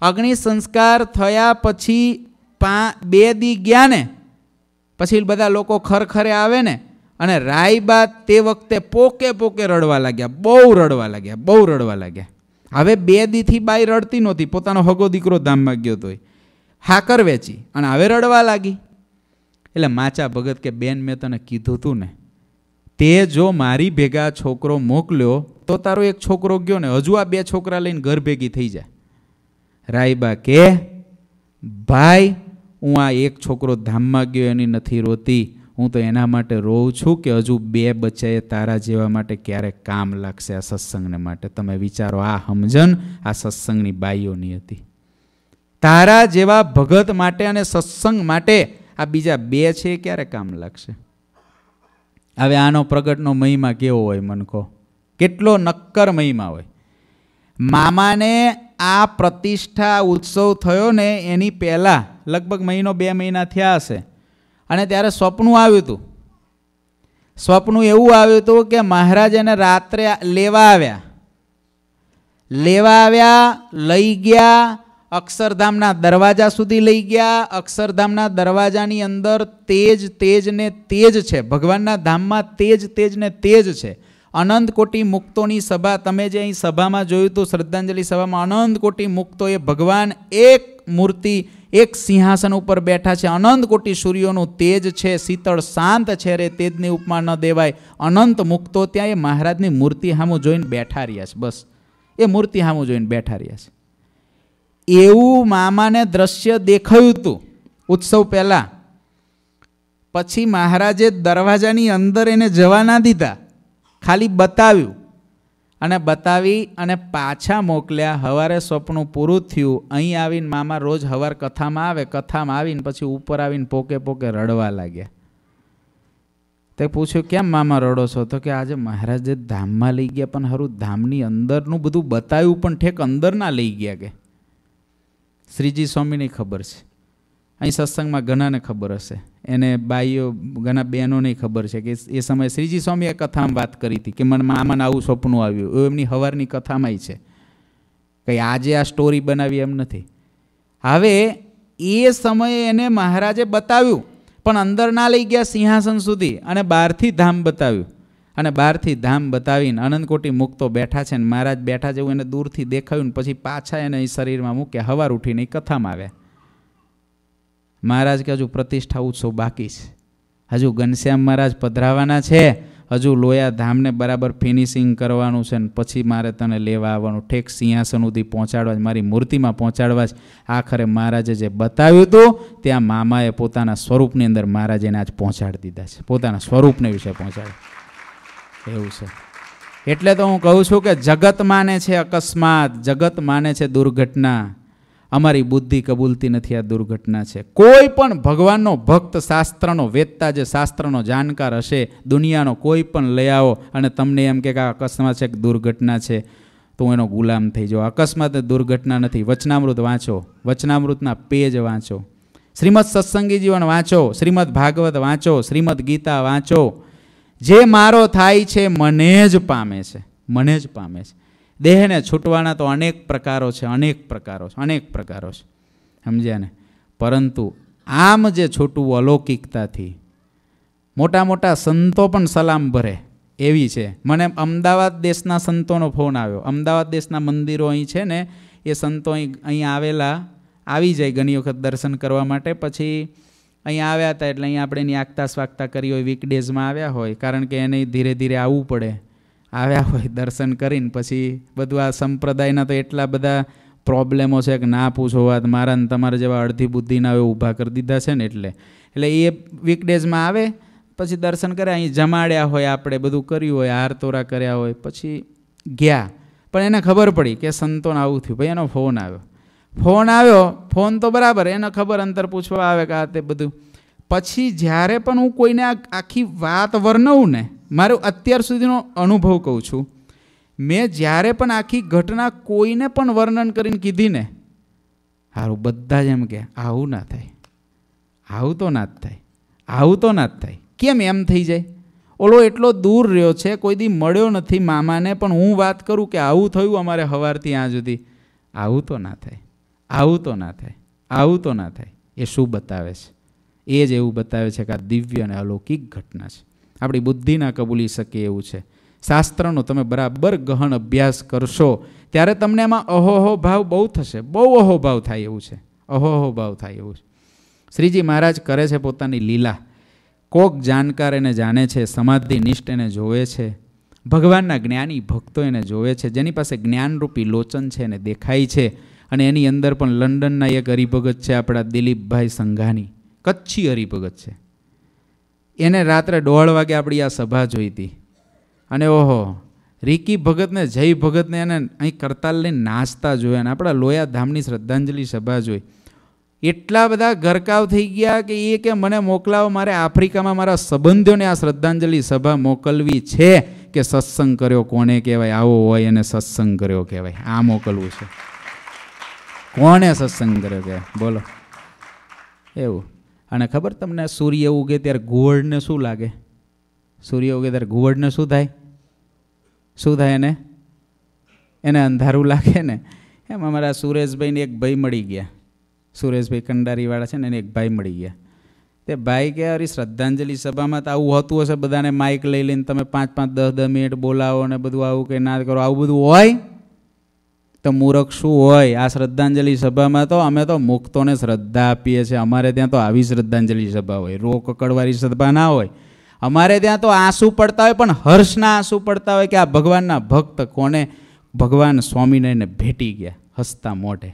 અગ્નિ સંસ્કાર થયા પછી પા બે દી ગયા ને પછી બધા લોકો ખરખરે આવે ને અને રાયબા તે વખતે પોકે પોકે રડવા લાગ્યા બહુ રડવા લાગ્યા બહુ રડવા લાગ્યા હવે બે દીથી બાઈ રડતી નહોતી પોતાનો હગો દીકરો ધામમાં ગયો તોય હાકર વેચી અને હવે રડવા લાગી એટલે માચા ભગત કે બેન મેં તને કીધું તું ને તે જો મારી ભેગા છોકરો મોકલ્યો તો તારો એક છોકરો ગયો ને હજુ આ બે છોકરા લઈને ઘર ભેગી થઈ જાય રાયબા કે ભાઈ હું આ એક છોકરો ધામમાં ગયો એની નથી રોતી હું તો એના માટે રોઉં છું કે હજુ બે બચ્ચાએ તારા જેવા માટે ક્યારે કામ લાગશે આ સત્સંગને માટે તમે વિચારો આ સમજણ આ સત્સંગની બાઈઓની હતી તારા જેવા ભગત માટે અને સત્સંગ માટે આ બીજા બે છે એ ક્યારે કામ લાગશે હવે આનો પ્રગટનો મહિમા કેવો હોય મનકો કેટલો નક્કર મહિમા હોય મામાને આ પ્રતિષ્ઠા ઉત્સવ થયો ને એની પહેલાં લગભગ મહિનો બે મહિના થયા હશે અને ત્યારે સ્વપ્નું આવ્યું હતું સ્વપ્નું એવું આવ્યું હતું કે મહારાજ એને રાત્રે લેવા આવ્યા લેવા આવ્યા લઈ ગયા અક્ષરધામના દરવાજા સુધી લઈ ગયા અક્ષરધામના દરવાજાની અંદર તેજ તેજ ને તેજ છે ભગવાનના ધામમાં તેજ તેજ ને તેજ છે અનંત કોટી મુક્તોની સભા તમે જે અહીં સભામાં જોયું હતું શ્રદ્ધાંજલિ સભામાં અનંત કોટી મુક્તો એ ભગવાન એક મૂર્તિ એક સિંહાસન ઉપર બેઠા છે અનંત કોટી સૂર્યોનું તેજ છે શીતળ શાંત છે રે તેજની ઉપમા ન દેવાય અનંત મુક્તો ત્યાં એ મહારાજની મૂર્તિ સામું જોઈને બેઠા રહ્યા છે બસ એ મૂર્તિ સામું જોઈને બેઠા રહ્યા છે એવું મામાને દ્રશ્ય દેખાયું હતું ઉત્સવ પહેલાં પછી મહારાજે દરવાજાની અંદર એને જવા ના દીધા ખાલી બતાવ્યું અને બતાવી અને પાછા મોકલ્યા હવારે સ્વપ્નું પૂરું થયું અહીં આવીને મામા રોજ હવાર કથામાં આવે કથામાં આવીને પછી ઉપર આવીને પોકે પોકે રડવા લાગ્યા તે પૂછ્યું કેમ મામા રડો છો તો કે આજે મહારાજે ધામમાં લઈ ગયા પણ હરું ધામની અંદરનું બધું બતાવ્યું પણ ઠેક અંદર ના લઈ ગયા કે શ્રીજી સ્વામીની ખબર છે અહીં સત્સંગમાં ઘણાને ખબર હશે એને બાઈઓ ઘણા બહેનોને ખબર છે કે એ સમયે શ્રીજી સ્વામીએ કથામાં વાત કરી હતી કે મને મામાને આવું સપનું આવ્યું એમની હવારની કથામાંય છે કંઈ આજે આ સ્ટોરી બનાવી એમ નથી હવે એ સમયે એને મહારાજે બતાવ્યું પણ અંદર ના લઈ ગયા સિંહાસન સુધી અને બહારથી ધામ બતાવ્યું અને બહારથી ધામ બતાવીને અનંતકોટી મુક્તો બેઠા છે ને મહારાજ બેઠા જેવું એને દૂરથી દેખાયું ને પછી પાછા એને અહીં શરીરમાં મૂક્યા હવાર ઉઠીને એ કથામાં આવ્યા મહારાજ કે હજુ પ્રતિષ્ઠા ઉત્સવ બાકી છે હજુ ઘનશ્યામ મહારાજ પધરાવાના છે હજુ લોયા ધામને બરાબર ફિનિશિંગ કરવાનું છે ને પછી મારે તને લેવા આવવાનું ઠેક સિંહાસન સુધી પહોંચાડવા મારી મૂર્તિમાં પહોંચાડવા જ આખરે મહારાજે જે બતાવ્યું હતું ત્યાં મામાએ પોતાના સ્વરૂપની અંદર મહારાજ આજ પહોંચાડી દીધા છે પોતાના સ્વરૂપને વિશે પહોંચાડે એવું છે એટલે તો હું કહું છું કે જગત માને છે અકસ્માત જગત માને છે દુર્ઘટના અમારી બુદ્ધિ કબૂલતી નથી આ દુર્ઘટના છે કોઈ પણ ભગવાનનો ભક્ત શાસ્ત્રનો વેદતા જે શાસ્ત્રનો જાણકાર હશે દુનિયાનો કોઈ પણ લઈ આવો અને તમને એમ કે આ અકસ્માત છે દુર્ઘટના છે તો એનો ગુલામ થઈ જાઓ અકસ્માત દુર્ઘટના નથી વચનામૃત વાંચો વચનામૃતના પેજ વાંચો શ્રીમદ સત્સંગી જીવન વાંચો શ્રીમદ ભાગવત વાંચો શ્રીમદ ગીતા વાંચો જે મારો થાય છે મને જ પામે છે મને જ પામે છે દેહને છૂટવાના તો અનેક પ્રકારો છે અનેક પ્રકારો છે અનેક પ્રકારો છે સમજ્યા ને પરંતુ આમ જે છૂટવું અલૌકિકતાથી મોટા મોટા સંતો પણ સલામ ભરે એવી છે મને અમદાવાદ દેશના સંતોનો ફોન આવ્યો અમદાવાદ દેશના મંદિરો અહીં છે ને એ સંતો અહીં અહીં આવેલા આવી જાય ઘણી વખત દર્શન કરવા માટે પછી અહીંયા આવ્યા હતા એટલે અહીંયા આપણે એની આગતા સ્વાગતા કરી હોય ડેઝમાં આવ્યા હોય કારણ કે એને ધીરે ધીરે આવવું પડે આવ્યા હોય દર્શન કરીને પછી બધું આ સંપ્રદાયના તો એટલા બધા પ્રોબ્લેમો છે કે ના પૂછો વાત મારા ને તમારા જેવા અડધી બુદ્ધિના હવે ઊભા કરી દીધા છે ને એટલે એટલે એ વીકડેઝમાં આવે પછી દર્શન કર્યા અહીં જમાડ્યા હોય આપણે બધું કર્યું હોય હાર તોરા કર્યા હોય પછી ગયા પણ એને ખબર પડી કે સંતોને આવું થયું ભાઈ એનો ફોન આવ્યો ફોન આવ્યો ફોન તો બરાબર એને ખબર અંતર પૂછવા આવે કે આ તે બધું પછી જ્યારે પણ હું કોઈને આખી વાત વર્ણવું ને મારો અત્યાર સુધીનો અનુભવ કહું છું મેં જ્યારે પણ આખી ઘટના કોઈને પણ વર્ણન કરીને કીધી ને સારું બધા જ એમ કે આવું ના થાય આવું તો ના જ થાય આવું તો ના જ થાય કેમ એમ થઈ જાય ઓલો એટલો દૂર રહ્યો છે કોઈ દી મળ્યો નથી મામાને પણ હું વાત કરું કે આવું થયું અમારે સવારથી આ સુધી આવું તો ના થાય આવું તો ના થાય આવું તો ના થાય એ શું બતાવે છે એ જ એવું બતાવે છે કે આ દિવ્ય અને અલૌકિક ઘટના છે આપણી બુદ્ધિ ના કબૂલી શકીએ એવું છે શાસ્ત્રનો તમે બરાબર ગહન અભ્યાસ કરશો ત્યારે તમને એમાં અહોહો ભાવ બહુ થશે બહુ અહોભાવ થાય એવું છે અહોહો ભાવ થાય એવું છે શ્રીજી મહારાજ કરે છે પોતાની લીલા કોક જાણકાર એને જાણે છે સમાધિ નિષ્ઠ એને જોવે છે ભગવાનના જ્ઞાની ભક્તો એને જોવે છે જેની પાસે જ્ઞાનરૂપી લોચન છે એને દેખાય છે અને એની અંદર પણ લંડનના એક હરિભગત છે આપણા દિલીપભાઈ સંઘાની કચ્છી હરિભગત છે એને રાત્રે દોઢ વાગે આપણી આ સભા જોઈ હતી અને ઓહો રિકી ભગતને જય ભગતને એને અહીં કરતાલ લઈને નાચતા જોયા અને આપણા લોયા ધામની શ્રદ્ધાંજલિ સભા જોઈ એટલા બધા ગરકાવ થઈ ગયા કે એ કે મને મોકલાવો મારે આફ્રિકામાં મારા સંબંધીઓને આ શ્રદ્ધાંજલિ સભા મોકલવી છે કે સત્સંગ કર્યો કોને કહેવાય આવો હોય એને સત્સંગ કર્યો કહેવાય આ મોકલવું છે કોને સત્સંગ કર્યો કહેવાય બોલો એવું અને ખબર તમને સૂર્ય ઉગે ત્યારે ઘુવડને શું લાગે સૂર્ય ઉગે ત્યારે ઘુવડને શું થાય શું થાય એને એને અંધારું લાગે ને એમ અમારા સુરેશભાઈને એક ભાઈ મળી ગયા સુરેશભાઈ કંડારીવાળા છે ને એને એક ભાઈ મળી ગયા તે ભાઈ કે અરે શ્રદ્ધાંજલિ સભામાં તો આવું હોતું હશે બધાને માઇક લઈ લઈને તમે પાંચ પાંચ દસ દસ મિનિટ બોલાવો ને બધું આવું કંઈ ના કરો આવું બધું હોય તો મૂરખ શું હોય આ શ્રદ્ધાંજલિ સભામાં તો અમે તો મુક્તોને શ્રદ્ધા આપીએ છીએ અમારે ત્યાં તો આવી શ્રદ્ધાંજલિ સભા હોય રો કકડવાળી સભા ના હોય અમારે ત્યાં તો આંસુ પડતા હોય પણ હર્ષના આંસુ પડતા હોય કે આ ભગવાનના ભક્ત કોને ભગવાન સ્વામિનારાયણને ભેટી ગયા હસતા મોઢે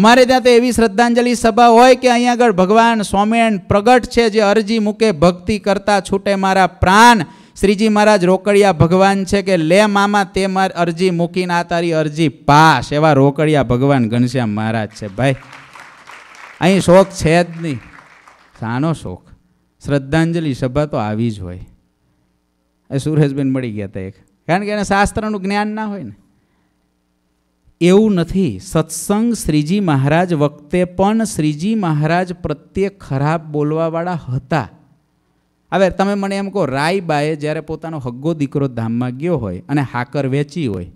અમારે ત્યાં તો એવી શ્રદ્ધાંજલિ સભા હોય કે અહીંયા આગળ ભગવાન સ્વામિનારાયણ પ્રગટ છે જે અરજી મૂકે ભક્તિ કરતા છૂટે મારા પ્રાણ શ્રીજી મહારાજ રોકડિયા ભગવાન છે કે લે મામા તે માર અરજી મૂકીને આ તારી અરજી પાસ એવા રોકડિયા ભગવાન ઘનશ્યામ મહારાજ છે ભાઈ અહીં શોખ છે જ નહીં સાનો શોખ શ્રદ્ધાંજલિ સભા તો આવી જ હોય એ સુરેશબેન મળી ગયા હતા એક કારણ કે એને શાસ્ત્રનું જ્ઞાન ના હોય ને એવું નથી સત્સંગ શ્રીજી મહારાજ વખતે પણ શ્રીજી મહારાજ પ્રત્યે ખરાબ બોલવાવાળા હતા હવે તમે મને એમ કહો રાયબાએ જ્યારે પોતાનો હગ્ગો દીકરો ધામમાં ગયો હોય અને હાકર વેચી હોય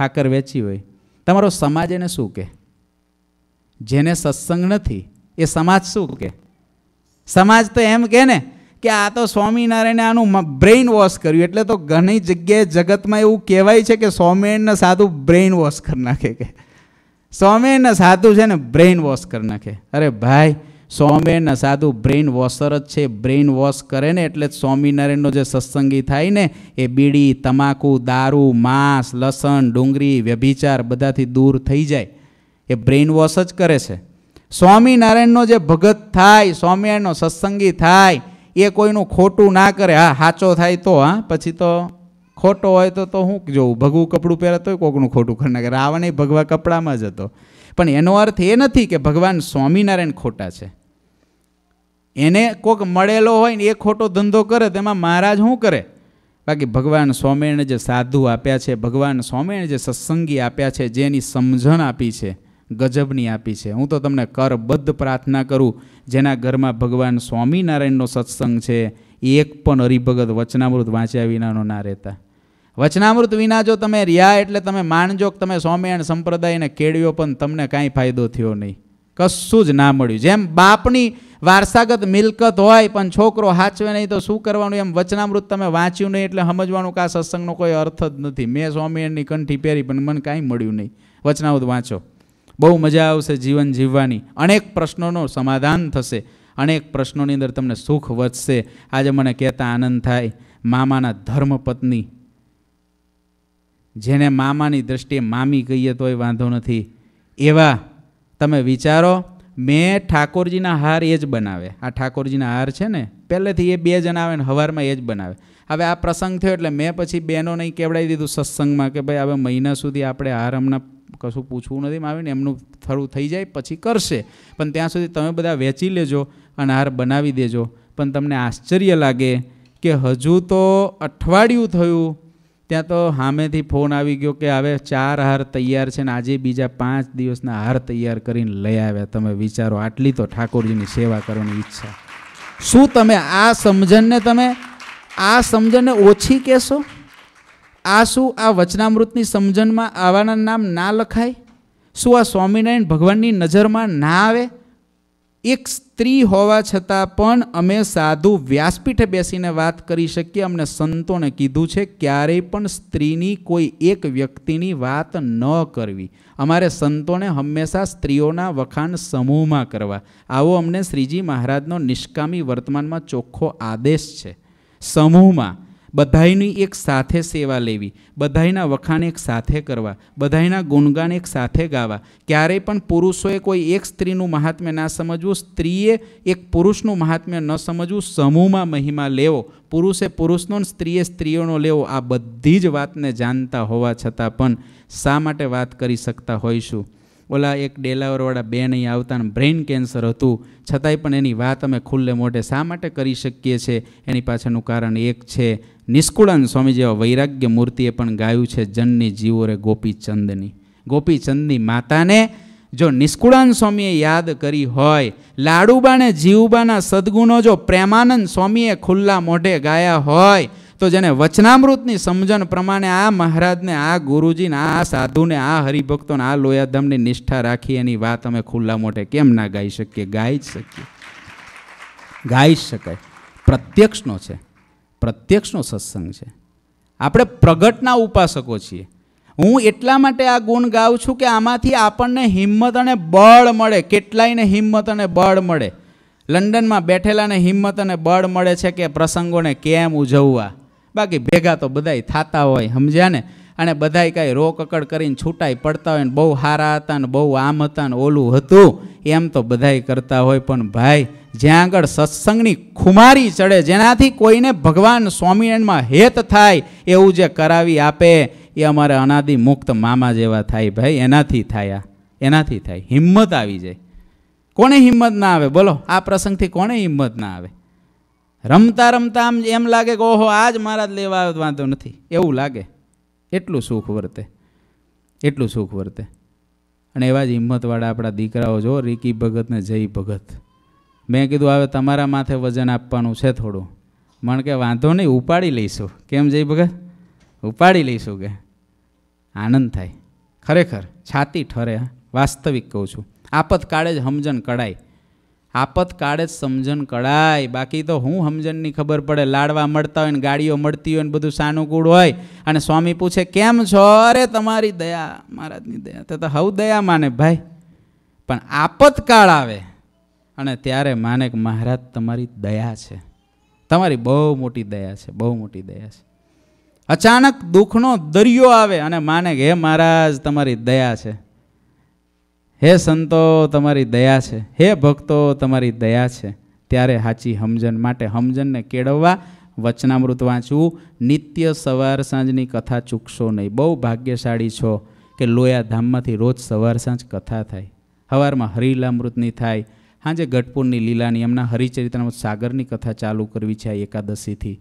હાકર વેચી હોય તમારો સમાજ એને શું કહે જેને સત્સંગ નથી એ સમાજ શું કહે સમાજ તો એમ કહે ને કે આ તો સ્વામિનારાયણે આનું બ્રેઇન વોશ કર્યું એટલે તો ઘણી જગ્યાએ જગતમાં એવું કહેવાય છે કે સ્વામિનારાયણને સાધું બ્રેઇન વોશ કરી નાખે કે સ્વામિનારાયણના સાધુ છે ને બ્રેઇન વોશ કરી નાખે અરે ભાઈ સોમેન સાધુ બ્રેઇન વોશર જ છે બ્રેઇન વોશ કરે ને એટલે સ્વામિનારાયણનો જે સત્સંગી થાય ને એ બીડી તમાકુ દારૂ માંસ લસણ ડુંગળી વ્યભિચાર બધાથી દૂર થઈ જાય એ બ્રેઇન વોશ જ કરે છે સ્વામિનારાયણનો જે ભગત થાય સ્વામિનારાયણનો સત્સંગી થાય એ કોઈનું ખોટું ના કરે હા સાચો થાય તો હા પછી તો ખોટો હોય તો તો હું જોઉં ભગવું કપડું પહેરતો હોય કોકનું ખોટું કરી નાખે રાવણ એ ભગવા કપડામાં જ હતો પણ એનો અર્થ એ નથી કે ભગવાન સ્વામિનારાયણ ખોટા છે એને કોક મળેલો હોય ને એ ખોટો ધંધો કરે તેમાં મહારાજ શું કરે બાકી ભગવાન સ્વામિનારાયણ જે સાધુ આપ્યા છે ભગવાન સ્વામિનારાયણ જે સત્સંગી આપ્યા છે જેની સમજણ આપી છે ગજબની આપી છે હું તો તમને કરબદ્ધ પ્રાર્થના કરું જેના ઘરમાં ભગવાન સ્વામિનારાયણનો સત્સંગ છે એક પણ હરિભગત વચનામૃત વાંચ્યા વિનાનો ના રહેતા વચનામૃત વિના જો તમે રહ્યા એટલે તમે માનજો કે તમે સ્વામિયાણ સંપ્રદાયને કેળવ્યો પણ તમને કાંઈ ફાયદો થયો નહીં કશું જ ના મળ્યું જેમ બાપની વારસાગત મિલકત હોય પણ છોકરો હાચવે નહીં તો શું કરવાનું એમ વચનામૃત તમે વાંચ્યું નહીં એટલે સમજવાનું કે આ સત્સંગનો કોઈ અર્થ જ નથી મેં સ્વામિયાણની કંઠી પહેરી પણ મને કાંઈ મળ્યું નહીં વચનામૃત વાંચો બહુ મજા આવશે જીવન જીવવાની અનેક પ્રશ્નોનો સમાધાન થશે અનેક પ્રશ્નોની અંદર તમને સુખ વધશે આજે મને કહેતા આનંદ થાય મામાના ધર્મપત્ની જેને મામાની દ્રષ્ટિએ મામી કહીએ તો એ વાંધો નથી એવા તમે વિચારો મેં ઠાકોરજીના હાર એ જ બનાવે આ ઠાકોરજીના હાર છે ને પહેલેથી એ બે જણા આવે ને હવારમાં એ જ બનાવે હવે આ પ્રસંગ થયો એટલે મેં પછી નહીં કેવડાવી દીધું સત્સંગમાં કે ભાઈ હવે મહિના સુધી આપણે હાર હમણાં કશું પૂછવું નથી માવીને એમનું થરું થઈ જાય પછી કરશે પણ ત્યાં સુધી તમે બધા વેચી લેજો અને હાર બનાવી દેજો પણ તમને આશ્ચર્ય લાગે કે હજુ તો અઠવાડિયું થયું ત્યાં તો સામેથી ફોન આવી ગયો કે હવે ચાર હાર તૈયાર છે ને આજે બીજા પાંચ દિવસના હાર તૈયાર કરીને લઈ આવ્યા તમે વિચારો આટલી તો ઠાકોરજીની સેવા કરવાની ઈચ્છા શું તમે આ સમજણને તમે આ સમજણને ઓછી કહેશો આ શું આ વચનામૃતની સમજણમાં આવાના નામ ના લખાય શું આ સ્વામિનારાયણ ભગવાનની નજરમાં ના આવે એક સ્ત્રી હોવા છતાં પણ અમે સાધુ વ્યાસપીઠે બેસીને વાત કરી શકીએ અમને સંતોને કીધું છે ક્યારેય પણ સ્ત્રીની કોઈ એક વ્યક્તિની વાત ન કરવી અમારે સંતોને હંમેશા સ્ત્રીઓના વખાણ સમૂહમાં કરવા આવો અમને શ્રીજી મહારાજનો નિષ્કામી વર્તમાનમાં ચોખ્ખો આદેશ છે સમૂહમાં બધાની એક સાથે સેવા લેવી બધાના વખાણ એક સાથે કરવા બધાના ગુણગાન એક સાથે ગાવા ક્યારેય પણ પુરુષોએ કોઈ એક સ્ત્રીનું મહાત્મ્ય ના સમજવું સ્ત્રીએ એક પુરુષનું મહાત્મ્ય ન સમજવું સમૂહમાં મહિમા લેવો પુરુષે પુરુષનો સ્ત્રીએ સ્ત્રીઓનો લેવો આ બધી જ વાતને જાણતા હોવા છતાં પણ શા માટે વાત કરી શકતા હોઈશું ઓલા એક ડેલાવરવાળા બેન અહીં આવતા બ્રેઇન કેન્સર હતું છતાંય પણ એની વાત અમે ખુલ્લે મોઢે શા માટે કરી શકીએ છીએ એની પાછળનું કારણ એક છે નિષ્કુળાન સ્વામી જેવા વૈરાગ્ય મૂર્તિએ પણ ગાયું છે જનની જીવો રે ગોપીચંદની ગોપીચંદની માતાને જો નિષ્કુળાન સ્વામીએ યાદ કરી હોય લાડુબાને જીવબાના સદગુણો જો પ્રેમાનંદ સ્વામીએ ખુલ્લા મોઢે ગાયા હોય તો જેને વચનામૃતની સમજણ પ્રમાણે આ મહારાજને આ ગુરુજીને આ સાધુને આ હરિભક્તોને આ લોયાધામની નિષ્ઠા રાખી એની વાત અમે ખુલ્લા મોઢે કેમ ના ગાઈ શકીએ ગાઈ જ શકીએ ગાઈ જ શકાય પ્રત્યક્ષનો છે પ્રત્યક્ષનો સત્સંગ છે આપણે પ્રગટના ઉપાસકો છીએ હું એટલા માટે આ ગુણ ગાઉં છું કે આમાંથી આપણને હિંમત અને બળ મળે કેટલાયને હિંમત અને બળ મળે લંડનમાં બેઠેલાને હિંમત અને બળ મળે છે કે પ્રસંગોને કેમ ઉજવવા બાકી ભેગા તો બધાય થતા હોય સમજ્યા ને અને બધાય કાંઈ રોકકડ કરીને છૂટાઈ પડતા હોય ને બહુ હારા હતા ને બહુ આમ હતા ને ઓલું હતું એમ તો બધાય કરતા હોય પણ ભાઈ જ્યાં આગળ સત્સંગની ખુમારી ચડે જેનાથી કોઈને ભગવાન સ્વામિનારાયણમાં હેત થાય એવું જે કરાવી આપે એ અમારે અનાદિ મુક્ત મામા જેવા થાય ભાઈ એનાથી થાય એનાથી થાય હિંમત આવી જાય કોને હિંમત ના આવે બોલો આ પ્રસંગથી કોને હિંમત ના આવે રમતા રમતા આમ એમ લાગે કે ઓહો આ જ મારા જ લેવા આવ્યો વાંધો નથી એવું લાગે એટલું સુખ વર્તે એટલું સુખ વર્તે અને એવા જ હિંમતવાળા આપણા દીકરાઓ જો રિકી ભગત ને જય ભગત મેં કીધું હવે તમારા માથે વજન આપવાનું છે થોડું મણ કે વાંધો નહીં ઉપાડી લઈશું કેમ જઈ ભગત ઉપાડી લઈશું કે આનંદ થાય ખરેખર છાતી ઠરે વાસ્તવિક કહું છું આપતકાળે જ સમજણ કળાય આપતકાળે જ સમજણ કળાય બાકી તો હું સમજણની ખબર પડે લાડવા મળતા હોય ને ગાડીઓ મળતી હોય ને બધું સાનુકૂળ હોય અને સ્વામી પૂછે કેમ છો અરે તમારી દયા મહારાજની દયા તો હવ દયા માને ભાઈ પણ આપતકાળ આવે અને ત્યારે માને કે મહારાજ તમારી દયા છે તમારી બહુ મોટી દયા છે બહુ મોટી દયા છે અચાનક દુઃખનો દરિયો આવે અને માને કે હે મહારાજ તમારી દયા છે હે સંતો તમારી દયા છે હે ભક્તો તમારી દયા છે ત્યારે સાચી હમજન માટે હમજનને કેળવવા વચનામૃત વાંચવું નિત્ય સવાર સાંજની કથા ચૂકશો નહીં બહુ ભાગ્યશાળી છો કે લોયા ધામમાંથી રોજ સવાર સાંજ કથા થાય સવારમાં હરિલામૃતની થાય સાંજે ગઢપુરની લીલાની એમના હરિચરિત્રમૃત સાગરની કથા ચાલુ કરવી છે આ એકાદશીથી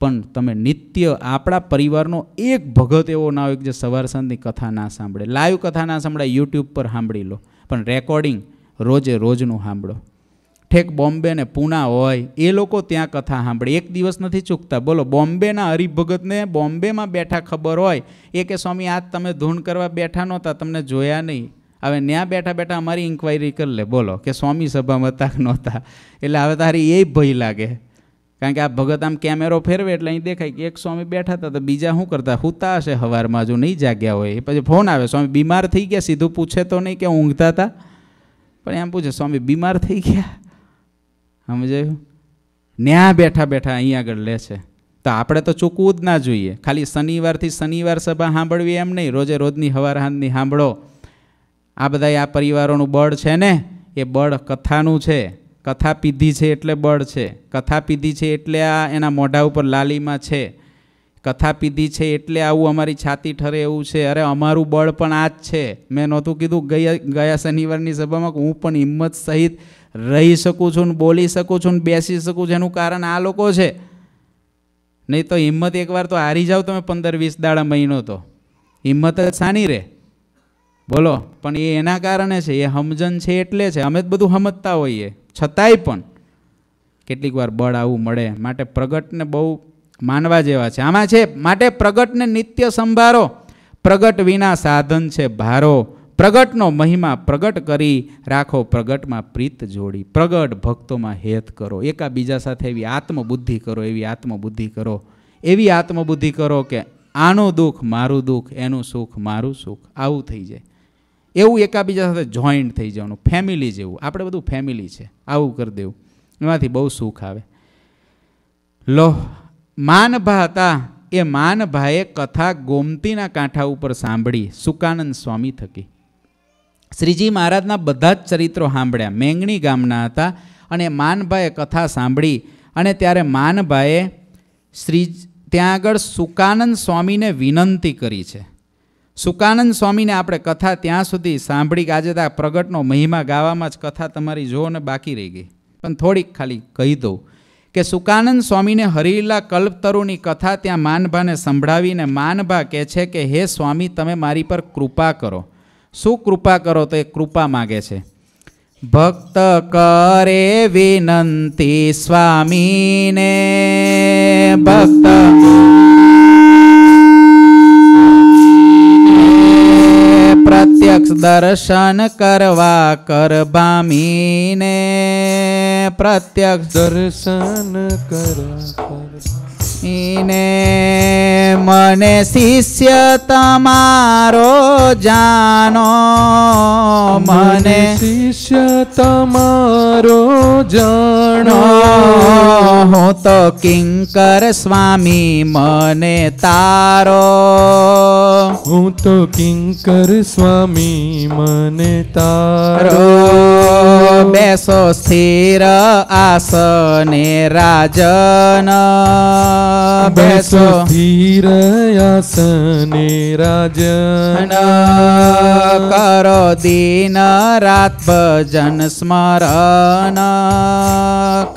પણ તમે નિત્ય આપણા પરિવારનો એક ભગત એવો ના હોય કે જે સવાર સાંજની કથા ના સાંભળે લાઈવ કથા ના સાંભળે યુટ્યુબ પર સાંભળી લો પણ રેકોર્ડિંગ રોજે રોજનું સાંભળો ઠેક બોમ્બે ને પૂના હોય એ લોકો ત્યાં કથા સાંભળે એક દિવસ નથી ચૂકતા બોલો બોમ્બેના હરિભગતને બોમ્બેમાં બેઠા ખબર હોય એ કે સ્વામી આજ તમે ધૂન કરવા બેઠા નહોતા તમને જોયા નહીં હવે ત્યાં બેઠા બેઠા અમારી ઇન્કવાયરી કરી લે બોલો કે સ્વામી સભામાં હતા કે નહોતા એટલે હવે તારી એ ભય લાગે કારણ કે આ ભગત આમ કેમેરો ફેરવે એટલે અહીં દેખાય કે એક સ્વામી બેઠા હતા તો બીજા શું કરતા હુતા હશે હવારમાં જો નહીં જાગ્યા હોય પછી ફોન આવે સ્વામી બીમાર થઈ ગયા સીધું પૂછે તો નહીં કે ઊંઘતા હતા પણ એમ પૂછે સ્વામી બીમાર થઈ ગયા સમજાયું ન્યા બેઠા બેઠા અહીં આગળ લે છે તો આપણે તો ચૂકવું જ ના જોઈએ ખાલી શનિવારથી શનિવાર સભા સાંભળવી એમ નહીં રોજે રોજની હવાર હાંજની સાંભળો આ બધા આ પરિવારોનું બળ છે ને એ બળ કથાનું છે કથા પીધી છે એટલે બળ છે કથા પીધી છે એટલે આ એના મોઢા ઉપર લાલીમાં છે કથા પીધી છે એટલે આવું અમારી છાતી ઠરે એવું છે અરે અમારું બળ પણ આ જ છે મેં નહોતું કીધું ગયા ગયા શનિવારની સભામાં હું પણ હિંમત સહિત રહી શકું છું ને બોલી શકું છું ને બેસી શકું છું એનું કારણ આ લોકો છે નહીં તો હિંમત એકવાર તો હારી જાઓ તમે પંદર વીસ દાડા મહિનો તો હિંમત જ સાની રહે બોલો પણ એ એના કારણે છે એ સમજણ છે એટલે છે અમે જ બધું સમજતા હોઈએ છતાંય પણ કેટલીક વાર બળ આવું મળે માટે પ્રગટને બહુ માનવા જેવા છે આમાં છે માટે પ્રગટને નિત્ય સંભારો પ્રગટ વિના સાધન છે ભારો પ્રગટનો મહિમા પ્રગટ કરી રાખો પ્રગટમાં પ્રીત જોડી પ્રગટ ભક્તોમાં હેત કરો એકાબીજા સાથે એવી આત્મબુદ્ધિ કરો એવી આત્મબુદ્ધિ કરો એવી આત્મબુદ્ધિ કરો કે આનું દુઃખ મારું દુઃખ એનું સુખ મારું સુખ આવું થઈ જાય એવું એકાબીજા સાથે જોઈન્ટ થઈ જવાનું ફેમિલી જેવું આપણે બધું ફેમિલી છે આવું કરી દેવું એમાંથી બહુ સુખ આવે લો માનભા હતા એ માનભાએ કથા ગોમતીના કાંઠા ઉપર સાંભળી સુકાનંદ સ્વામી થકી શ્રીજી મહારાજના બધા જ ચરિત્રો સાંભળ્યા મેંગણી ગામના હતા અને માનભાએ કથા સાંભળી અને ત્યારે માનભાએ શ્રી ત્યાં આગળ સુકાનંદ સ્વામીને વિનંતી કરી છે સુકાનંદ સ્વામીને આપણે કથા ત્યાં સુધી સાંભળી કે પ્રગટનો મહિમા ગાવામાં જ કથા તમારી જો ને બાકી રહી ગઈ પણ થોડીક ખાલી કહી દઉં કે સુકાનંદ સ્વામીને હરિલા કલ્પતરુની કથા ત્યાં માનભાને સંભળાવીને માનભા કહે છે કે હે સ્વામી તમે મારી પર કૃપા કરો શું કૃપા કરો તો એ કૃપા માગે છે ભક્ત કરે વિનંતી સ્વામીને ભક્ત પ્રત્યક્ષ દર્શન કરવા કર ભામીને પ્રત્યક્ષ દર્શન કરવા ઈને મને શિષ્ય તમારો જાનો મને શિષ્ય તમારો જાણો હું તો કિંકર સ્વામી મને તારો હું તો કિંકર સ્વામી મને તારો બેસો સ્થિર આસને રાજન ના બેસો સ્થિર આસને રાજન કરો દિન રાત ભજન સ્મરણ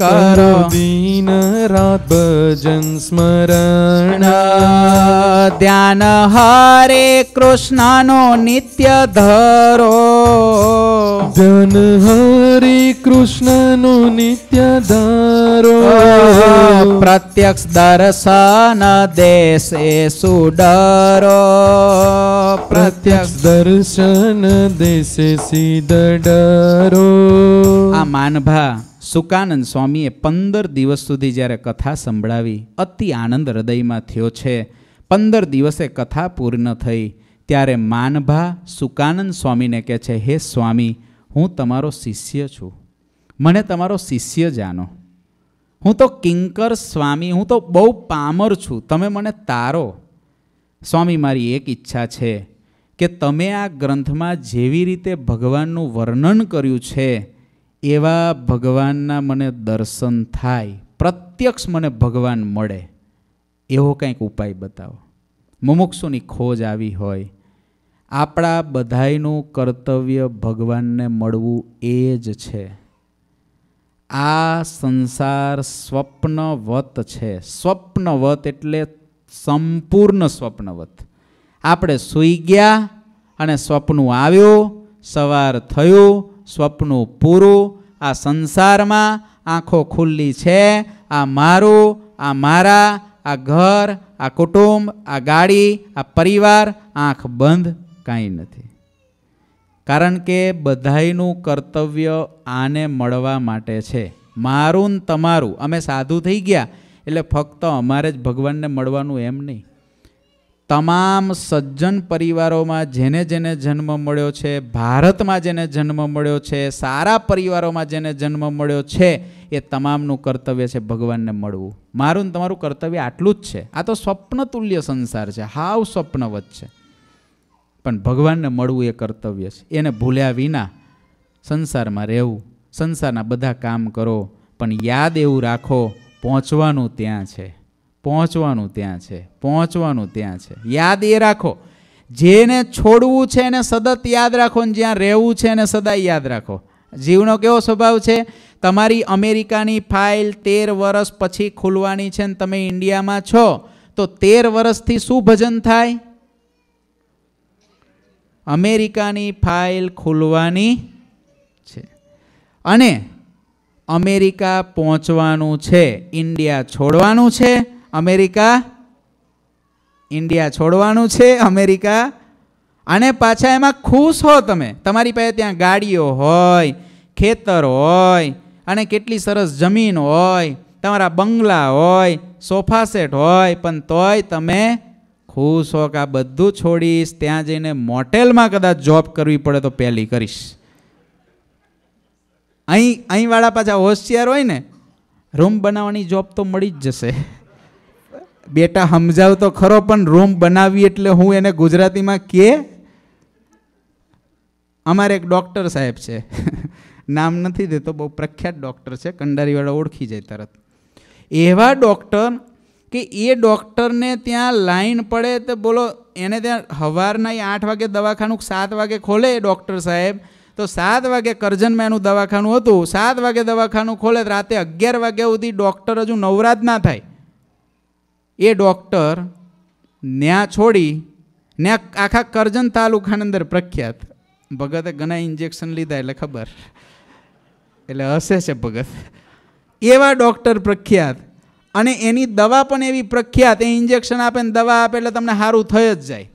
करो दीन रात भजन स्मरण ध्यान हरे कृष्णनो नित्य धरो ध्यान हरे कृष्णनो नित्य धरो प्रत्यक्ष दर्शन देशे सुडरो प्रत्यक्ष दर्शन देशे सीधडरो આ માનભા સુકાનંદ સ્વામીએ પંદર દિવસ સુધી જ્યારે કથા સંભળાવી અતિ આનંદ હૃદયમાં થયો છે પંદર દિવસે કથા પૂર્ણ થઈ ત્યારે માનભા સુકાનંદ સ્વામીને કહે છે હે સ્વામી હું તમારો શિષ્ય છું મને તમારો શિષ્ય જાણો હું તો કિંકર સ્વામી હું તો બહુ પામર છું તમે મને તારો સ્વામી મારી એક ઈચ્છા છે કે તમે આ ગ્રંથમાં જેવી રીતે ભગવાનનું વર્ણન કર્યું છે એવા ભગવાનના મને દર્શન થાય પ્રત્યક્ષ મને ભગવાન મળે એવો કંઈક ઉપાય બતાવો મુમુક્ષુની ખોજ આવી હોય આપણા બધાયનું કર્તવ્ય ભગવાનને મળવું એ જ છે આ સંસાર સ્વપ્નવત છે સ્વપ્નવત એટલે સંપૂર્ણ સ્વપ્નવત આપણે સૂઈ ગયા અને સ્વપ્નું આવ્યું સવાર થયું સ્વપ્નું પૂરું આ સંસારમાં આંખો ખુલ્લી છે આ મારું આ મારા આ ઘર આ કુટુંબ આ ગાડી આ પરિવાર આંખ બંધ કાંઈ નથી કારણ કે બધાયનું કર્તવ્ય આને મળવા માટે છે મારું ને તમારું અમે સાધુ થઈ ગયા એટલે ફક્ત અમારે જ ભગવાનને મળવાનું એમ નહીં તમામ સજ્જન પરિવારોમાં જેને જેને જન્મ મળ્યો છે ભારતમાં જેને જન્મ મળ્યો છે સારા પરિવારોમાં જેને જન્મ મળ્યો છે એ તમામનું કર્તવ્ય છે ભગવાનને મળવું મારું ને તમારું કર્તવ્ય આટલું જ છે આ તો સ્વપ્નતુલ્ય સંસાર છે હાવ સ્વપ્નવત છે પણ ભગવાનને મળવું એ કર્તવ્ય છે એને ભૂલ્યા વિના સંસારમાં રહેવું સંસારના બધા કામ કરો પણ યાદ એવું રાખો પહોંચવાનું ત્યાં છે પહોંચવાનું ત્યાં છે પહોંચવાનું ત્યાં છે યાદ એ રાખો જેને છોડવું છે એને સતત યાદ રાખો ને જ્યાં રહેવું છે એને સદાય યાદ રાખો જીવનો કેવો સ્વભાવ છે તમારી અમેરિકાની ફાઇલ તેર વર્ષ પછી ખુલવાની છે ને તમે ઇન્ડિયામાં છો તો તેર વર્ષથી શું ભજન થાય અમેરિકાની ફાઇલ ખુલવાની છે અને અમેરિકા પહોંચવાનું છે ઇન્ડિયા છોડવાનું છે અમેરિકા ઇન્ડિયા છોડવાનું છે અમેરિકા અને પાછા એમાં ખુશ હો તમે તમારી પાસે ત્યાં ગાડીઓ હોય ખેતર હોય અને કેટલી સરસ જમીન હોય તમારા બંગલા હોય સોફા સેટ હોય પણ તોય તમે ખુશ હો કે આ બધું છોડીશ ત્યાં જઈને મોટેલમાં કદાચ જોબ કરવી પડે તો પહેલી કરીશ અહીં અહીંવાળા પાછા હોશિયાર હોય ને રૂમ બનાવવાની જોબ તો મળી જ જશે બેટા સમજાવ તો ખરો પણ રૂમ બનાવી એટલે હું એને ગુજરાતીમાં કે અમારે એક ડૉક્ટર સાહેબ છે નામ નથી દેતો બહુ પ્રખ્યાત ડૉક્ટર છે કંડારીવાળા ઓળખી જાય તરત એવા ડૉક્ટર કે એ ડૉક્ટરને ત્યાં લાઈન પડે તો બોલો એને ત્યાં સવારના એ આઠ વાગે દવાખાનું સાત વાગે ખોલે એ ડૉક્ટર સાહેબ તો સાત વાગે કરજનમાં એનું દવાખાનું હતું સાત વાગે દવાખાનું ખોલે રાતે અગિયાર વાગ્યા સુધી ડૉક્ટર હજુ નવરાત ના થાય એ ડૉક્ટર ન્યા છોડી ને આખા કરજણ તાલુકાની અંદર પ્રખ્યાત ભગતે ઘણા ઇન્જેક્શન લીધા એટલે ખબર એટલે હશે છે ભગત એવા ડૉક્ટર પ્રખ્યાત અને એની દવા પણ એવી પ્રખ્યાત એ ઇન્જેક્શન આપે ને દવા આપે એટલે તમને સારું થઈ જ જાય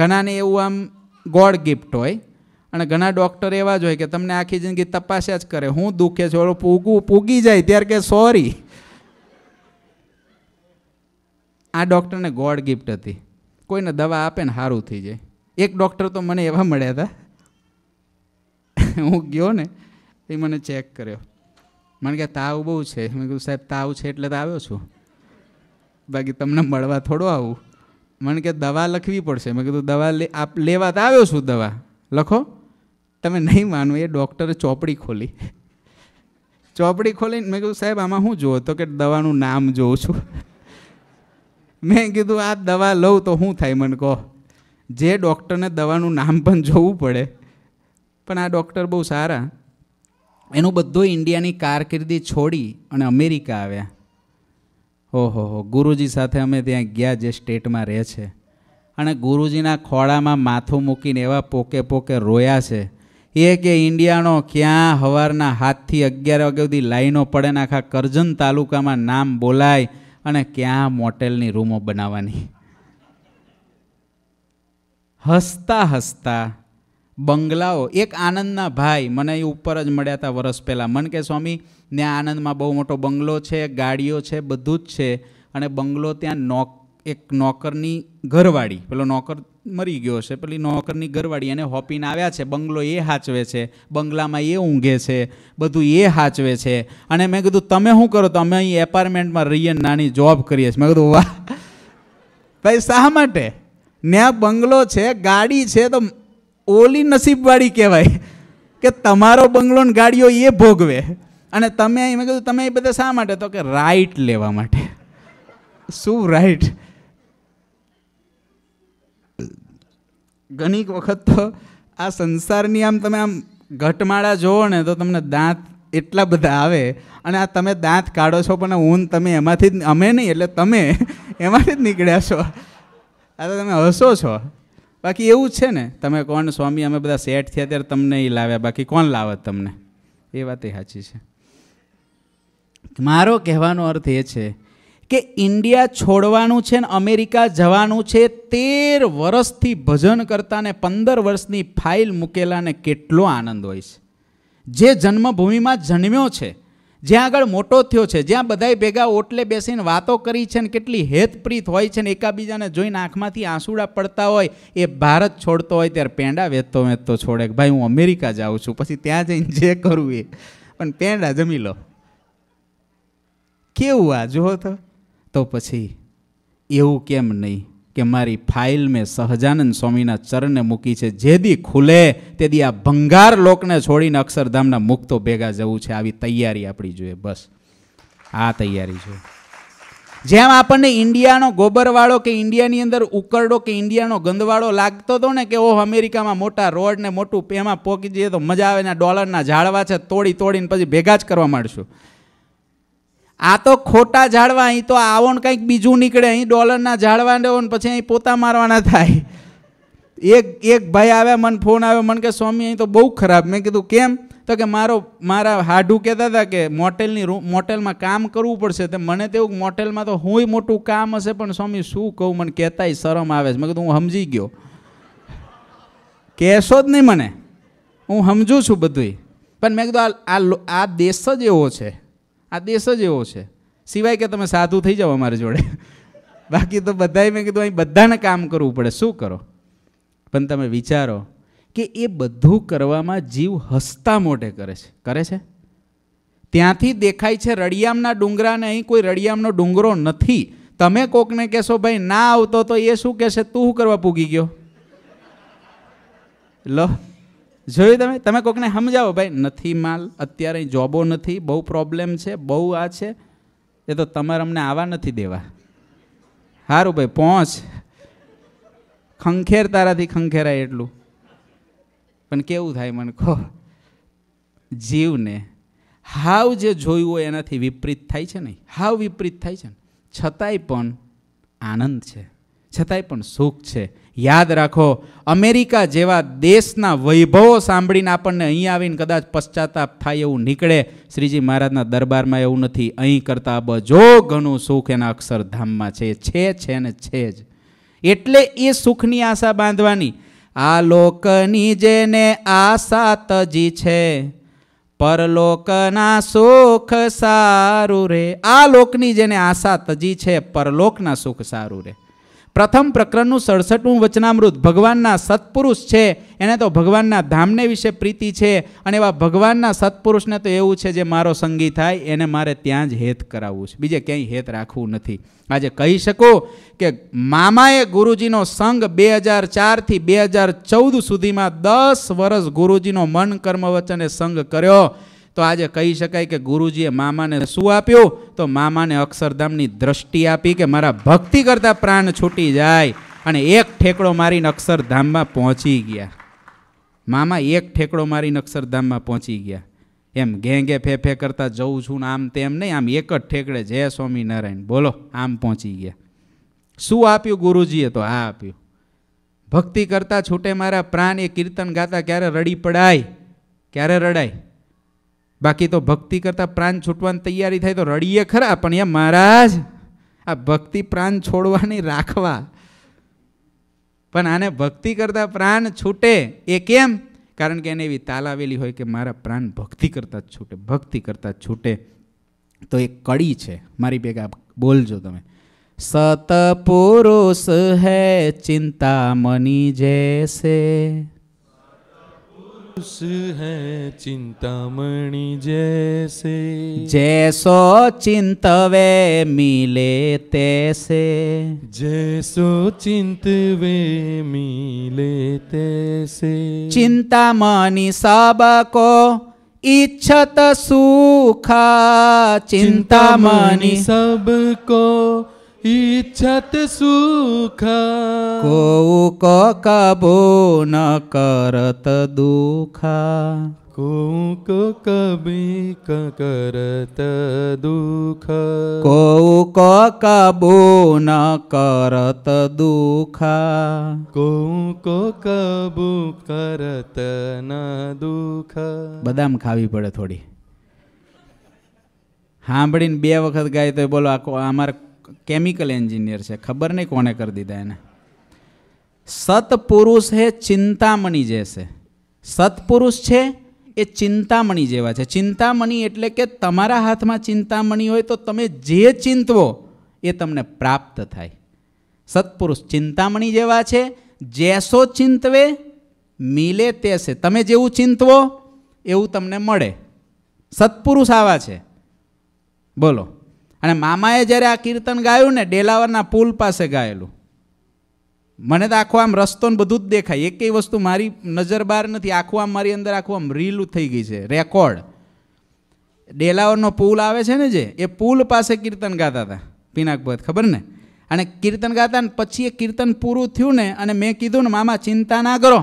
ઘણાને એવું આમ ગોડ ગિફ્ટ હોય અને ઘણા ડૉક્ટર એવા જ હોય કે તમને આખી જિંદગી તપાસ્યા જ કરે હું દુઃખે છે ઓળો પૂગું પૂગી જાય ત્યારે કે સોરી આ ડૉક્ટરને ગોડ ગિફ્ટ હતી કોઈને દવા આપે ને સારું થઈ જાય એક ડૉક્ટર તો મને એવા મળ્યા હતા હું ગયો ને એ મને ચેક કર્યો મને કે તાવ બહુ છે મેં કીધું સાહેબ તાવ છે એટલે તો આવ્યો છું બાકી તમને મળવા થોડો આવું મને કે દવા લખવી પડશે મેં કીધું દવા લે આપ લેવા તો આવ્યો છું દવા લખો તમે નહીં માનો એ ડૉક્ટરે ચોપડી ખોલી ચોપડી ખોલીને મેં કીધું સાહેબ આમાં હું જોવો તો કે દવાનું નામ જોઉં છું મેં કીધું આ દવા લઉં તો શું થાય મને કહો જે ડૉક્ટરને દવાનું નામ પણ જોવું પડે પણ આ ડૉક્ટર બહુ સારા એનું બધું ઇન્ડિયાની કારકિર્દી છોડી અને અમેરિકા આવ્યા ઓહો હો ગુરુજી સાથે અમે ત્યાં ગયા જે સ્ટેટમાં રહે છે અને ગુરુજીના ખોળામાં માથું મૂકીને એવા પોકે પોકે રોયા છે એ કે ઇન્ડિયાનો ક્યાં હવારના હાથથી અગિયાર વાગ્યા સુધી લાઈનો પડે ને આખા કરજણ તાલુકામાં નામ બોલાય અને ક્યાં મોટેલની રૂમો બનાવવાની હસતા હસતા બંગલાઓ એક આનંદના ભાઈ મને એ ઉપર જ મળ્યા હતા વરસ પહેલાં મન કે સ્વામી ને આનંદમાં બહુ મોટો બંગલો છે ગાડીઓ છે બધું જ છે અને બંગલો ત્યાં નોક એક નોકરની ઘરવાળી પેલો નોકર મરી ગયો છે પેલી નોકરની ઘરવાળી અને હોપીને આવ્યા છે બંગલો એ હાચવે છે બંગલામાં એ ઊંઘે છે બધું એ હાચવે છે અને મેં કીધું તમે શું કરો તો અમે અહીં એપાર્ટમેન્ટમાં રહીએ નાની જોબ કરીએ છીએ મેં કીધું વાહ ભાઈ શા માટે ત્યાં બંગલો છે ગાડી છે તો ઓલી નસીબવાળી કહેવાય કે તમારો બંગલો ને ગાડીઓ એ ભોગવે અને તમે અહીં મેં કીધું તમે એ બધા શા માટે તો કે રાઈટ લેવા માટે શું રાઈટ ઘણી વખત તો આ સંસારની આમ તમે આમ ઘટમાળા જુઓ ને તો તમને દાંત એટલા બધા આવે અને આ તમે દાંત કાઢો છો પણ ઊન તમે એમાંથી જ અમે નહીં એટલે તમે એમાંથી જ નીકળ્યા છો આ તો તમે હસો છો બાકી એવું છે ને તમે કોણ સ્વામી અમે બધા સેટ થયા ત્યારે તમને એ લાવ્યા બાકી કોણ લાવત તમને એ વાત એ સાચી છે મારો કહેવાનો અર્થ એ છે કે ઇન્ડિયા છોડવાનું છે ને અમેરિકા જવાનું છે તેર વર્ષથી ભજન કરતાને પંદર વર્ષની ફાઇલ મૂકેલાને કેટલો આનંદ હોય છે જે જન્મભૂમિમાં જન્મ્યો છે જ્યાં આગળ મોટો થયો છે જ્યાં બધાએ ભેગા ઓટલે બેસીને વાતો કરી છે ને કેટલી હેતપ્રીત હોય છે ને એકાબીજાને જોઈને આંખમાંથી આંસુડા પડતા હોય એ ભારત છોડતો હોય ત્યારે પેંડા વેચતો વેચતો છોડે કે ભાઈ હું અમેરિકા જાઉં છું પછી ત્યાં જઈને જે કરવું એ પણ પેંડા જમી લો કેવું આ જુઓ તો તો પછી એવું કેમ નહીં કે મારી ફાઇલ મેં સહજાનંદ સ્વામીના ચરણને મૂકી છે જે દી ખુલે તે દી આ ભંગાર લોકને છોડીને અક્ષરધામના મુક્તો ભેગા જવું છે આવી તૈયારી આપણી જોઈએ બસ આ તૈયારી જોઈએ જેમ આપણને ઇન્ડિયાનો ગોબરવાળો કે ઇન્ડિયાની અંદર ઉકરડો કે ઇન્ડિયાનો ગંદવાળો લાગતો હતો ને કે ઓહ અમેરિકામાં મોટા રોડ ને મોટું એમાં પોકી જઈએ તો મજા આવે ને ડોલરના ઝાડવા છે તોડી તોડીને પછી ભેગા જ કરવા માંડશું આ તો ખોટા ઝાડવા અહીં તો આવો ને કંઈક બીજું નીકળે અહીં ડોલરના ઝાડવા ને પછી અહીં પોતા મારવાના થાય એક એક ભાઈ આવ્યા મને ફોન આવ્યો મને કે સ્વામી અહીં તો બહુ ખરાબ મેં કીધું કેમ તો કે મારો મારા હાડું કહેતા હતા કે મોટેલની રૂમ મોટેલમાં કામ કરવું પડશે તો મને તેવું મોટેલમાં તો હુંય મોટું કામ હશે પણ સ્વામી શું કહું મને કહેતાય શરમ આવે છે મેં કીધું હું સમજી ગયો કહેશો જ નહીં મને હું સમજું છું બધુંય પણ મેં કીધું આ આ દેશ જ એવો છે આ દેશ જ એવો છે સિવાય કે તમે સાધુ થઈ જાઓ અમારી જોડે બાકી તો બધાએ મેં કીધું અહીં બધાને કામ કરવું પડે શું કરો પણ તમે વિચારો કે એ બધું કરવામાં જીવ હસતા મોઢે કરે છે કરે છે ત્યાંથી દેખાય છે રળિયામના ડુંગરાને અહીં કોઈ રડિયામનો ડુંગરો નથી તમે કોકને કહેશો ભાઈ ના આવતો તો એ શું કહેશે તું શું કરવા પૂગી ગયો લો જોયું તમે તમે કોકને સમજાવો ભાઈ નથી માલ અત્યારે જોબો નથી બહુ પ્રોબ્લેમ છે બહુ આ છે એ તો તમારે અમને આવા નથી દેવા સારું ભાઈ પહોંચ ખંખેર તારાથી ખંખેરાય એટલું પણ કેવું થાય મને કહો જીવને હાવ જે જોયું હોય એનાથી વિપરીત થાય છે નહીં હાવ વિપરીત થાય છે ને છતાંય પણ આનંદ છે છતાંય પણ સુખ છે યાદ રાખો અમેરિકા જેવા દેશના વૈભવો સાંભળીને આપણને અહીં આવીને કદાચ પશ્ચાતાપ થાય એવું નીકળે શ્રીજી મહારાજના દરબારમાં એવું નથી અહીં કરતાં બજો ઘણું સુખ એના અક્ષરધામમાં છે છે છે ને છે જ એટલે એ સુખની આશા બાંધવાની આ લોકની જેને આશા તજી છે પરલોકના સુખ સારું રે આ લોકની જેને આશા તજી છે પરલોકના સુખ સારું રે પ્રથમ પ્રકરણનું સડસઠમું વચનામૃત ભગવાનના સત્પુરુષ છે એને તો ભગવાનના ધામને વિશે પ્રીતિ છે અને એવા ભગવાનના સત્પુરુષને તો એવું છે જે મારો સંગી થાય એને મારે ત્યાં જ હેત કરાવવું છે બીજે ક્યાંય હેત રાખવું નથી આજે કહી શકું કે મામાએ ગુરુજીનો સંગ બે હજાર ચારથી બે હજાર ચૌદ સુધીમાં દસ વર્ષ ગુરુજીનો મન કર્મ વચને સંગ કર્યો તો આજે કહી શકાય કે ગુરુજીએ મામાને શું આપ્યું તો મામાને અક્ષરધામની દ્રષ્ટિ આપી કે મારા ભક્તિ કરતાં પ્રાણ છૂટી જાય અને એક ઠેકડો મારીને અક્ષરધામમાં પહોંચી ગયા મામા એક ઠેકડો મારીને અક્ષરધામમાં પહોંચી ગયા એમ ઘેંઘે ફેફે કરતાં જઉં છું ને આમ તેમ નહીં આમ એક જ ઠેકડે જય સ્વામિનારાયણ બોલો આમ પહોંચી ગયા શું આપ્યું ગુરુજીએ તો આ આપ્યું ભક્તિ કરતાં છૂટે મારા પ્રાણ એ કીર્તન ગાતા ક્યારે રડી પડાય ક્યારે રડાય બાકી તો ભક્તિ કરતાં પ્રાણ છૂટવાની તૈયારી થાય તો રડીએ ખરા પણ એ મહારાજ આ ભક્તિ પ્રાણ છોડવાની રાખવા પણ આને ભક્તિ કરતાં પ્રાણ છૂટે એ કેમ કારણ કે એને એવી તાલ આવેલી હોય કે મારા પ્રાણ ભક્તિ કરતાં જ છૂટે ભક્તિ કરતાં જ છૂટે તો એ કડી છે મારી ભેગા બોલજો તમે સત પુરુષ ચિંતા મની જૈસે पुरुष है चिंतामणि जैसे जैसो चिंतवे मिले तैसे जैसो चिंतवे मिले तैसे चिंतामणि सबको इच्छत सुखा चिंतामणि सबको ઈચ્છત સુખ કોઉ કબો ન કરત દુખા કોક કબી કરત દુખ કોક કબો ન કરત દુખા કોક કબો કરત ન દુખ બદામ ખાવી પડે થોડી સાંભળીને બે વખત ગાય તો બોલો આખો અમારે કેમિકલ એન્જિનિયર છે ખબર નહીં કોને કરી દીધા એને સત્પુરુષ હે ચિંતામણી જશે સત્પુરુષ છે એ ચિંતામણી જેવા છે ચિંતામણી એટલે કે તમારા હાથમાં ચિંતામણી હોય તો તમે જે ચિંતવો એ તમને પ્રાપ્ત થાય સત્પુરુષ ચિંતામણી જેવા છે જેસો ચિંતવે મિલે તેસે તમે જેવું ચિંતવો એવું તમને મળે સત્પુરુષ આવા છે બોલો અને મામાએ જ્યારે આ કીર્તન ગાયું ને ડેલાવરના પુલ પાસે ગાયેલું મને તો આખો આમ રસ્તો ને બધું જ દેખાય એકેય વસ્તુ મારી નજર બહાર નથી આખું આમ મારી અંદર આખું આમ રીલું થઈ ગઈ છે રેકોર્ડ ડેલાવરનો પુલ આવે છે ને જે એ પુલ પાસે કીર્તન ગાતા હતા પિનાકભત ખબર ને અને કીર્તન ગાતા ને પછી એ કીર્તન પૂરું થયું ને અને મેં કીધું ને મામા ચિંતા ના કરો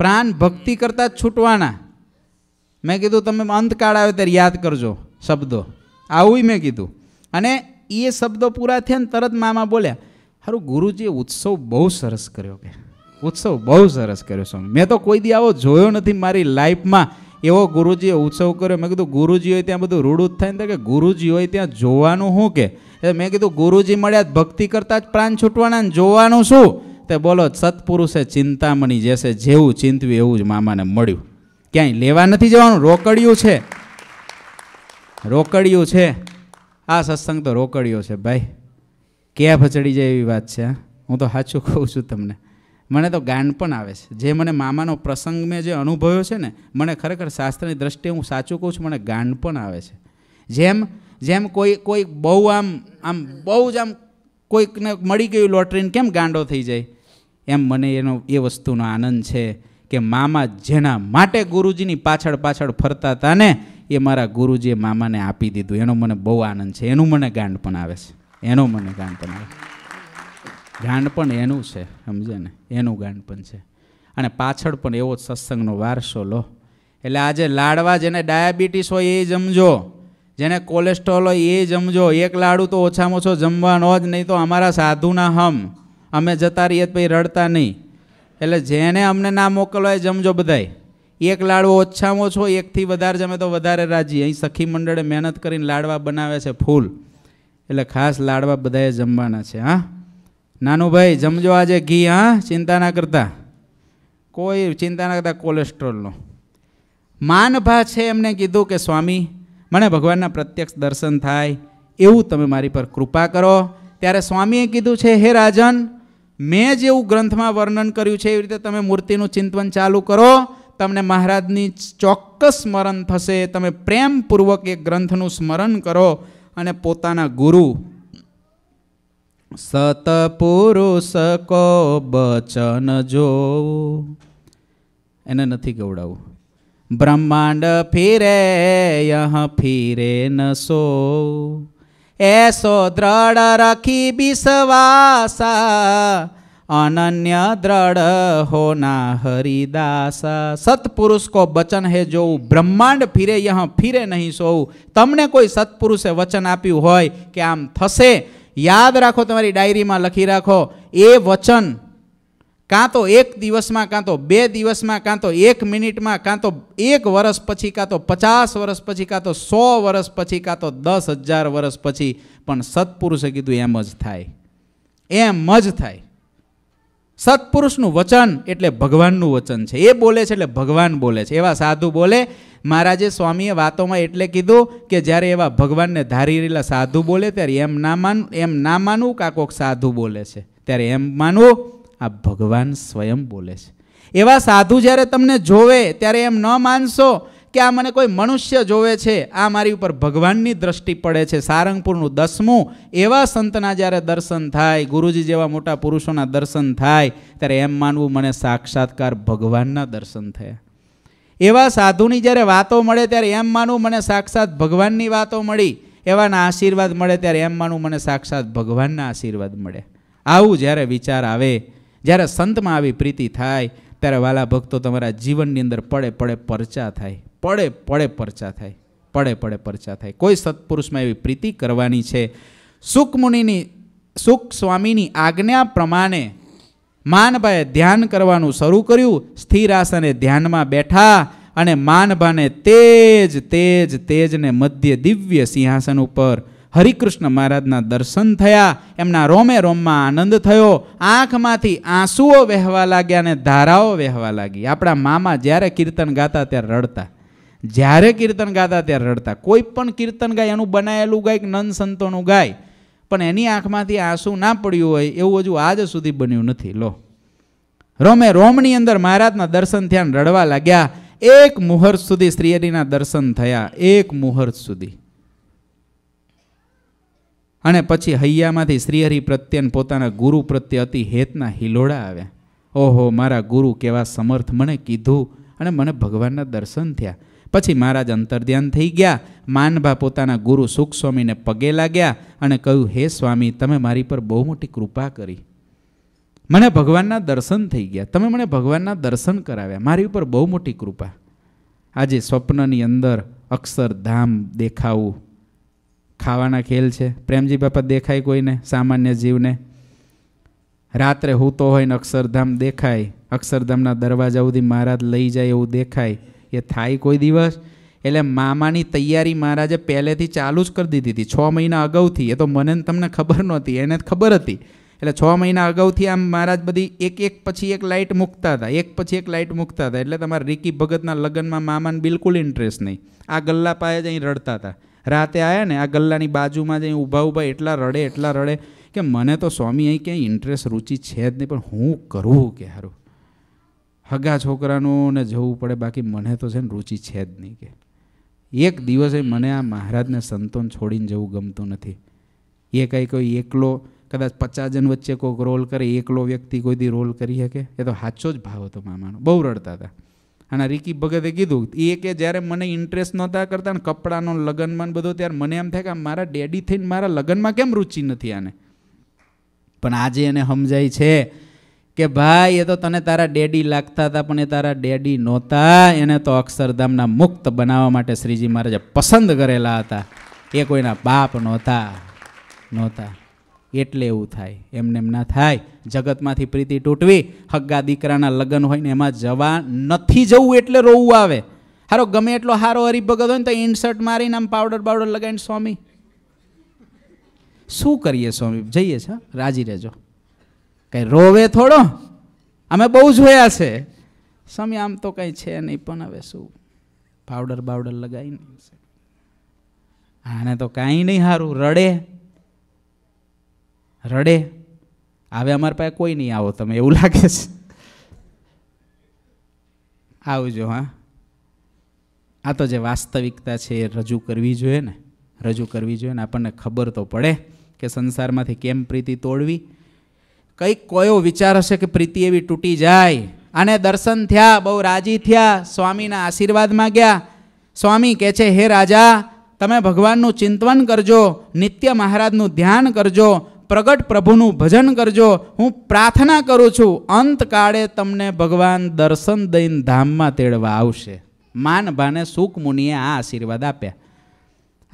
પ્રાણ ભક્તિ કરતાં છૂટવાના મેં કીધું તમે અંતકાળ આવે ત્યારે યાદ કરજો શબ્દો આવું મેં કીધું અને એ શબ્દો પૂરા થયા ને તરત મામા બોલ્યા સારું ગુરુજીએ ઉત્સવ બહુ સરસ કર્યો કે ઉત્સવ બહુ સરસ કર્યો સ્વામી મેં તો કોઈ દી આવો જોયો નથી મારી લાઈફમાં એવો ગુરુજીએ ઉત્સવ કર્યો મેં કીધું ગુરુજી હોય ત્યાં બધું રૂડું જ થાય ને કે ગુરુજી હોય ત્યાં જોવાનું શું કે મેં કીધું ગુરુજી મળ્યા ભક્તિ કરતાં જ પ્રાણ છૂટવાના ને જોવાનું શું તે બોલો સત્પુરુષે ચિંતામણી જેસે જેવું ચિંતવ્યું એવું જ મામાને મળ્યું ક્યાંય લેવા નથી જવાનું રોકડ્યું છે રોકડિયું છે આ સત્સંગ તો રોકડિયો છે ભાઈ ક્યાં ભચડી જાય એવી વાત છે હું તો સાચું કહું છું તમને મને તો ગાન પણ આવે છે જે મને મામાનો પ્રસંગ મેં જે અનુભવ્યો છે ને મને ખરેખર શાસ્ત્રની દ્રષ્ટિએ હું સાચું કહું છું મને ગાન પણ આવે છે જેમ જેમ કોઈ કોઈ બહુ આમ આમ બહુ જ આમ કોઈકને મળી ગયું લોટરીને કેમ ગાંડો થઈ જાય એમ મને એનો એ વસ્તુનો આનંદ છે કે મામા જેના માટે ગુરુજીની પાછળ પાછળ ફરતા હતા ને એ મારા ગુરુજીએ મામાને આપી દીધું એનો મને બહુ આનંદ છે એનું મને ગાંડ પણ આવે છે એનો મને ગાંડ પણ આવે ગાંડ પણ એનું છે સમજે ને એનું ગાંડ પણ છે અને પાછળ પણ એવો જ સત્સંગનો વારસો લો એટલે આજે લાડવા જેને ડાયાબિટીસ હોય એ જમજો જેને કોલેસ્ટ્રોલ હોય એ જમજો એક લાડુ તો ઓછામાં ઓછો જમવાનો જ નહીં તો અમારા સાધુના હમ અમે જતા રહીએ પછી રડતા નહીં એટલે જેને અમને ના મોકલો એ જમજો બધાય એક લાડવો ઓછામાં ઓછો એકથી વધારે જમે તો વધારે રાજી અહીં સખી મંડળે મહેનત કરીને લાડવા બનાવે છે ફૂલ એટલે ખાસ લાડવા બધાએ જમવાના છે હા નાનું ભાઈ જમજો આજે ઘી હા ચિંતા ના કરતા કોઈ ચિંતા ના કરતા કોલેસ્ટ્રોલનો માનભા છે એમને કીધું કે સ્વામી મને ભગવાનના પ્રત્યક્ષ દર્શન થાય એવું તમે મારી પર કૃપા કરો ત્યારે સ્વામીએ કીધું છે હે રાજન મેં જેવું ગ્રંથમાં વર્ણન કર્યું છે એવી રીતે તમે મૂર્તિનું ચિંતન ચાલુ કરો તમને મહારાજની ચોક્કસ સ્મરણ થશે તમે પ્રેમપૂર્વક એ ગ્રંથનું સ્મરણ કરો અને પોતાના ગુરુ સતપુરુષ કો બચન જો એને નથી ગવડાવું બ્રહ્માંડ ફિરે યહ ફિરે ન સો એસો દ્રઢ રખી વિશ્વાસા अनन्य दृढ़ होना हरिदास सतपुरुष को वचन है जो ब्रह्मांड फिरे यहाँ फिरे नहीं सोવું તમને કોઈ સત્પુરુષે વચન આપ્યું હોય કે આમ થશે યાદ રાખો તમારી ડાયરીમાં લખી રાખો એ વચન કાં તો એક દિવસમાં કાં તો બે દિવસમાં કાં તો એક મિનિટમાં કાં તો એક વર્ષ પછી કાં તો પચાસ વર્ષ પછી કાં તો સો વર્ષ પછી કાં તો દસ હજાર વર્ષ પછી પણ સત્પુરુષે કીધું એમ જ થાય એમ જ થાય સત્પુરુષનું વચન એટલે ભગવાનનું વચન છે એ બોલે છે એટલે ભગવાન બોલે છે એવા સાધુ બોલે મહારાજે સ્વામીએ વાતોમાં એટલે કીધું કે જ્યારે એવા ભગવાનને ધારી રહેલા સાધુ બોલે ત્યારે એમ ના માન એમ ના માનવું કે કોક સાધુ બોલે છે ત્યારે એમ માનવું આ ભગવાન સ્વયં બોલે છે એવા સાધુ જ્યારે તમને જોવે ત્યારે એમ ન માનશો કે આ મને કોઈ મનુષ્ય જોવે છે આ મારી ઉપર ભગવાનની દ્રષ્ટિ પડે છે સારંગપુરનું દસમું એવા સંતના જ્યારે દર્શન થાય ગુરુજી જેવા મોટા પુરુષોના દર્શન થાય ત્યારે એમ માનવું મને સાક્ષાત્કાર ભગવાનના દર્શન થયા એવા સાધુની જ્યારે વાતો મળે ત્યારે એમ માનવું મને સાક્ષાત ભગવાનની વાતો મળી એવાના આશીર્વાદ મળે ત્યારે એમ માનવું મને સાક્ષાત ભગવાનના આશીર્વાદ મળે આવું જ્યારે વિચાર આવે જ્યારે સંતમાં આવી પ્રીતિ થાય ત્યારે વાલા ભક્તો તમારા જીવનની અંદર પડે પડે પરચા થાય પડે પડે પરચા થાય પડે પડે પરચા થાય કોઈ સત્પુરુષમાં એવી પ્રીતિ કરવાની છે સુખમુનિની સુખ સ્વામીની આજ્ઞા પ્રમાણે માનભાએ ધ્યાન કરવાનું શરૂ કર્યું સ્થિર આસને ધ્યાનમાં બેઠા અને માનભાને તેજ તેજ તેજને મધ્ય દિવ્ય સિંહાસન ઉપર હરિકૃષ્ણ મહારાજના દર્શન થયા એમના રોમે રોમમાં આનંદ થયો આંખમાંથી આંસુઓ વહેવા લાગ્યા અને ધારાઓ વહેવા લાગી આપણા મામા જ્યારે કીર્તન ગાતા ત્યારે રડતા જ્યારે કીર્તન ગાતા ત્યારે રડતા કોઈ પણ કીર્તન ગાય એનું બનાવેલું ગાય કે નન સંતોનું ગાય પણ એની આંખમાંથી આંસુ ના પડ્યું હોય એવું હજુ આજ સુધી બન્યું નથી લો રોમે રોમની અંદર મહારાજના દર્શન થયા રડવા લાગ્યા એક મુહૂર્ત સુધી શ્રીહરિના દર્શન થયા એક મુહૂર્ત સુધી અને પછી હૈયામાંથી શ્રીહરિ પ્રત્યે પોતાના ગુરુ પ્રત્યે અતિ હેતના હિલોડા આવ્યા ઓહો મારા ગુરુ કેવા સમર્થ મને કીધું અને મને ભગવાનના દર્શન થયા પછી મહારાજ અંતર્ધ્યાન થઈ ગયા માનભા પોતાના ગુરુ સુખ સ્વામીને પગે લાગ્યા અને કહ્યું હે સ્વામી તમે મારી પર બહુ મોટી કૃપા કરી મને ભગવાનના દર્શન થઈ ગયા તમે મને ભગવાનના દર્શન કરાવ્યા મારી ઉપર બહુ મોટી કૃપા આજે સ્વપ્નની અંદર અક્ષરધામ દેખાવું ખાવાના ખેલ છે પ્રેમજી બાપા દેખાય કોઈને સામાન્ય જીવને રાત્રે હૂતો હોય ને અક્ષરધામ દેખાય અક્ષરધામના દરવાજા સુધી મહારાજ લઈ જાય એવું દેખાય એ થાય કોઈ દિવસ એટલે મામાની તૈયારી મહારાજે પહેલેથી ચાલુ જ કરી દીધી હતી છ મહિના અગાઉથી એ તો મને તમને ખબર નહોતી એને ખબર હતી એટલે છ મહિના અગાઉથી આમ મહારાજ બધી એક એક પછી એક લાઇટ મૂકતા હતા એક પછી એક લાઇટ મૂકતા હતા એટલે તમારા રિકી ભગતના લગ્નમાં મામાને બિલકુલ ઇન્ટરેસ્ટ નહીં આ ગલ્લા પાયે જ અહીં રડતા હતા રાતે આવ્યા ને આ ગલ્લાની બાજુમાં જ અહીં ઊભા ઊભા એટલા રડે એટલા રડે કે મને તો સ્વામી અહીં ક્યાંય ઇન્ટરેસ્ટ રુચિ છે જ નહીં પણ હું કરવું કે સારું હગા છોકરાનું ને જવું પડે બાકી મને તો છે ને રુચિ છે જ નહીં કે એક દિવસે મને આ મહારાજને સંતોન છોડીને જવું ગમતું નથી એ કંઈ કોઈ એકલો કદાચ પચાસ જણ વચ્ચે કોઈક રોલ કરે એકલો વ્યક્તિ કોઈ દી રોલ કરી શકે એ તો સાચો જ ભાવ હતો મામાનો બહુ રડતા હતા અને રિકી ભગતે કીધું એ કે જ્યારે મને ઇન્ટરેસ્ટ નહોતા કરતા ને કપડાનો લગ્નમાં બધો ત્યારે મને એમ થાય કે મારા ડેડી થઈને મારા લગ્નમાં કેમ રુચિ નથી આને પણ આજે એને સમજાય છે કે ભાઈ એ તો તને તારા ડેડી લાગતા હતા પણ એ તારા ડેડી નહોતા એને તો અક્ષરધામના મુક્ત બનાવવા માટે શ્રીજી મહારાજે પસંદ કરેલા હતા એ કોઈના બાપ નહોતા નહોતા એટલે એવું થાય એમને એમ ના થાય જગતમાંથી પ્રીતિ તૂટવી હગ્ગા દીકરાના લગ્ન હોય ને એમાં જવા નથી જવું એટલે રોવું આવે હારો ગમે એટલો હારો હરિભગત હોય ને તો ઇન્સર્ટ મારીને આમ પાવડર પાવડર લગાવીને સ્વામી શું કરીએ સ્વામી જઈએ છે રાજી રહેજો કંઈ રોવે થોડો અમે બહુ જોયા છે સમય આમ તો કંઈ છે નહીં પણ હવે શું પાવડર બાવડર લગાવી આને તો કાંઈ નહીં સારું રડે રડે આવે અમારી પાસે કોઈ નહીં આવો તમે એવું લાગે છે આવજો હા આ તો જે વાસ્તવિકતા છે એ રજૂ કરવી જોઈએ ને રજૂ કરવી જોઈએ ને આપણને ખબર તો પડે કે સંસારમાંથી કેમ પ્રીતિ તોડવી કંઈક કોયો વિચાર હશે કે પ્રીતિ એવી તૂટી જાય અને દર્શન થયા બહુ રાજી થયા સ્વામીના આશીર્વાદ માગ્યા સ્વામી કહે છે હે રાજા તમે ભગવાનનું ચિંતવન કરજો નિત્ય મહારાજનું ધ્યાન કરજો પ્રગટ પ્રભુનું ભજન કરજો હું પ્રાર્થના કરું છું અંતકાળે તમને ભગવાન દર્શન દઈને ધામમાં તેડવા આવશે માન ભાને સુખ મુનિએ આ આશીર્વાદ આપ્યા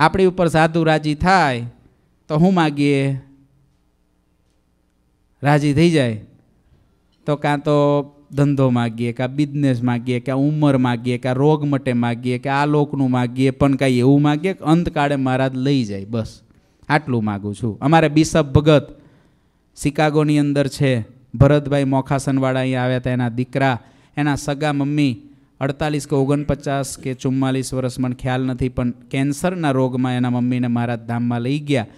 આપણી ઉપર સાધુ રાજી થાય તો હું માગીએ રાજી થઈ જાય તો કાં તો ધંધો માગીએ કાં બિઝનેસ માગીએ કાં ઉંમર માગીએ કાં રોગ મટે માગીએ કે આ લોકનું માગીએ પણ કાંઈ એવું માગીએ કે અંતકાળે મહારાજ લઈ જાય બસ આટલું માગું છું અમારે બિશપ ભગત શિકાગોની અંદર છે ભરતભાઈ મોખાસનવાળા અહીંયા આવ્યા હતા એના દીકરા એના સગા મમ્મી અડતાલીસ કે ઓગણપચાસ કે ચુમ્માલીસ વર્ષ મને ખ્યાલ નથી પણ કેન્સરના રોગમાં એના મમ્મીને મહારાજ ધામમાં લઈ ગયા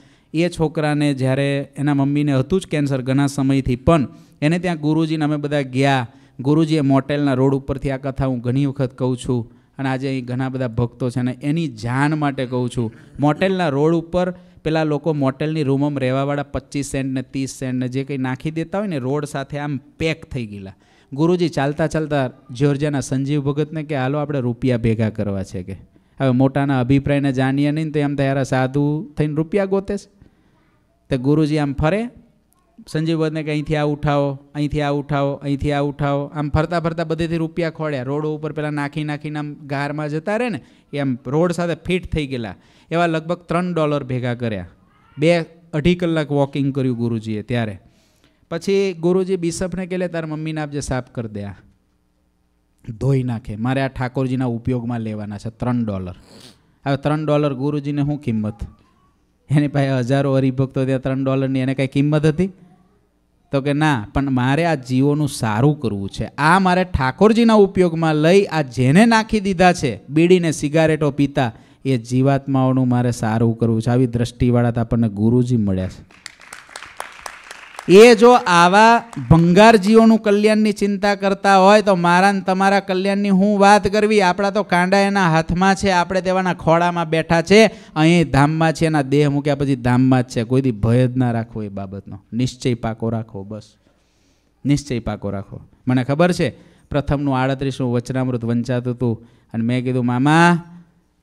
એ છોકરાને જ્યારે એના મમ્મીને હતું જ કેન્સર ઘણા સમયથી પણ એને ત્યાં ગુરુજીને અમે બધા ગયા ગુરુજીએ મોટેલના રોડ ઉપરથી આ કથા હું ઘણી વખત કહું છું અને આજે અહીં ઘણા બધા ભક્તો છે અને એની જાણ માટે કહું છું મોટેલના રોડ ઉપર પેલા લોકો મોટેલની રૂમમાં રહેવાવાળા પચીસ સેન્ટ ને ત્રીસ સેન્ટને જે કંઈ નાખી દેતા હોય ને રોડ સાથે આમ પેક થઈ ગયેલા ગુરુજી ચાલતા ચાલતા જ્યોર્જિયાના સંજીવ ભગતને કે હાલો આપણે રૂપિયા ભેગા કરવા છે કે હવે મોટાના અભિપ્રાયને જાણીએ નહીં તો એમ ત્યારે સાધુ થઈને રૂપિયા ગોતે છે તો ગુરુજી આમ ફરે સંજીવ બધને કે અહીંથી આ ઉઠાવો અહીંથી આ ઉઠાવો અહીંથી આ ઉઠાવો આમ ફરતા ફરતા બધેથી રૂપિયા ખોળ્યા રોડ ઉપર પહેલાં નાખી નાખીને આમ ગારમાં જતા રહે ને એ આમ રોડ સાથે ફિટ થઈ ગયેલા એવા લગભગ ત્રણ ડોલર ભેગા કર્યા બે અઢી કલાક વોકિંગ કર્યું ગુરુજીએ ત્યારે પછી ગુરુજી બિશપને કહેલે તાર મમ્મીને આપજે સાફ કરી દે આ ધોઈ નાખે મારે આ ઠાકોરજીના ઉપયોગમાં લેવાના છે ત્રણ ડોલર હવે ત્રણ ડોલર ગુરુજીને શું કિંમત એની પાસે હજારો હરિભક્તો ત્યાં ત્રણ ડોલરની એને કાંઈ કિંમત હતી તો કે ના પણ મારે આ જીવોનું સારું કરવું છે આ મારે ઠાકોરજીના ઉપયોગમાં લઈ આ જેને નાખી દીધા છે બીડીને સિગારેટો પીતા એ જીવાત્માઓનું મારે સારું કરવું છે આવી દ્રષ્ટિવાળા તો આપણને ગુરુજી મળ્યા છે એ જો આવા ભંગારજીઓનું કલ્યાણની ચિંતા કરતા હોય તો મારા ને તમારા કલ્યાણની હું વાત કરવી આપણા તો કાંડા એના હાથમાં છે આપણે તેવાના ખોળામાં બેઠા છે અહીં ધામમાં છે એના દેહ મૂક્યા પછી ધામમાં જ છે કોઈથી ભય જ ના રાખવો એ બાબતનો નિશ્ચય પાકો રાખો બસ નિશ્ચય પાકો રાખો મને ખબર છે પ્રથમનું આડત્રીસનું વચનામૃત વંચાતું હતું અને મેં કીધું મામા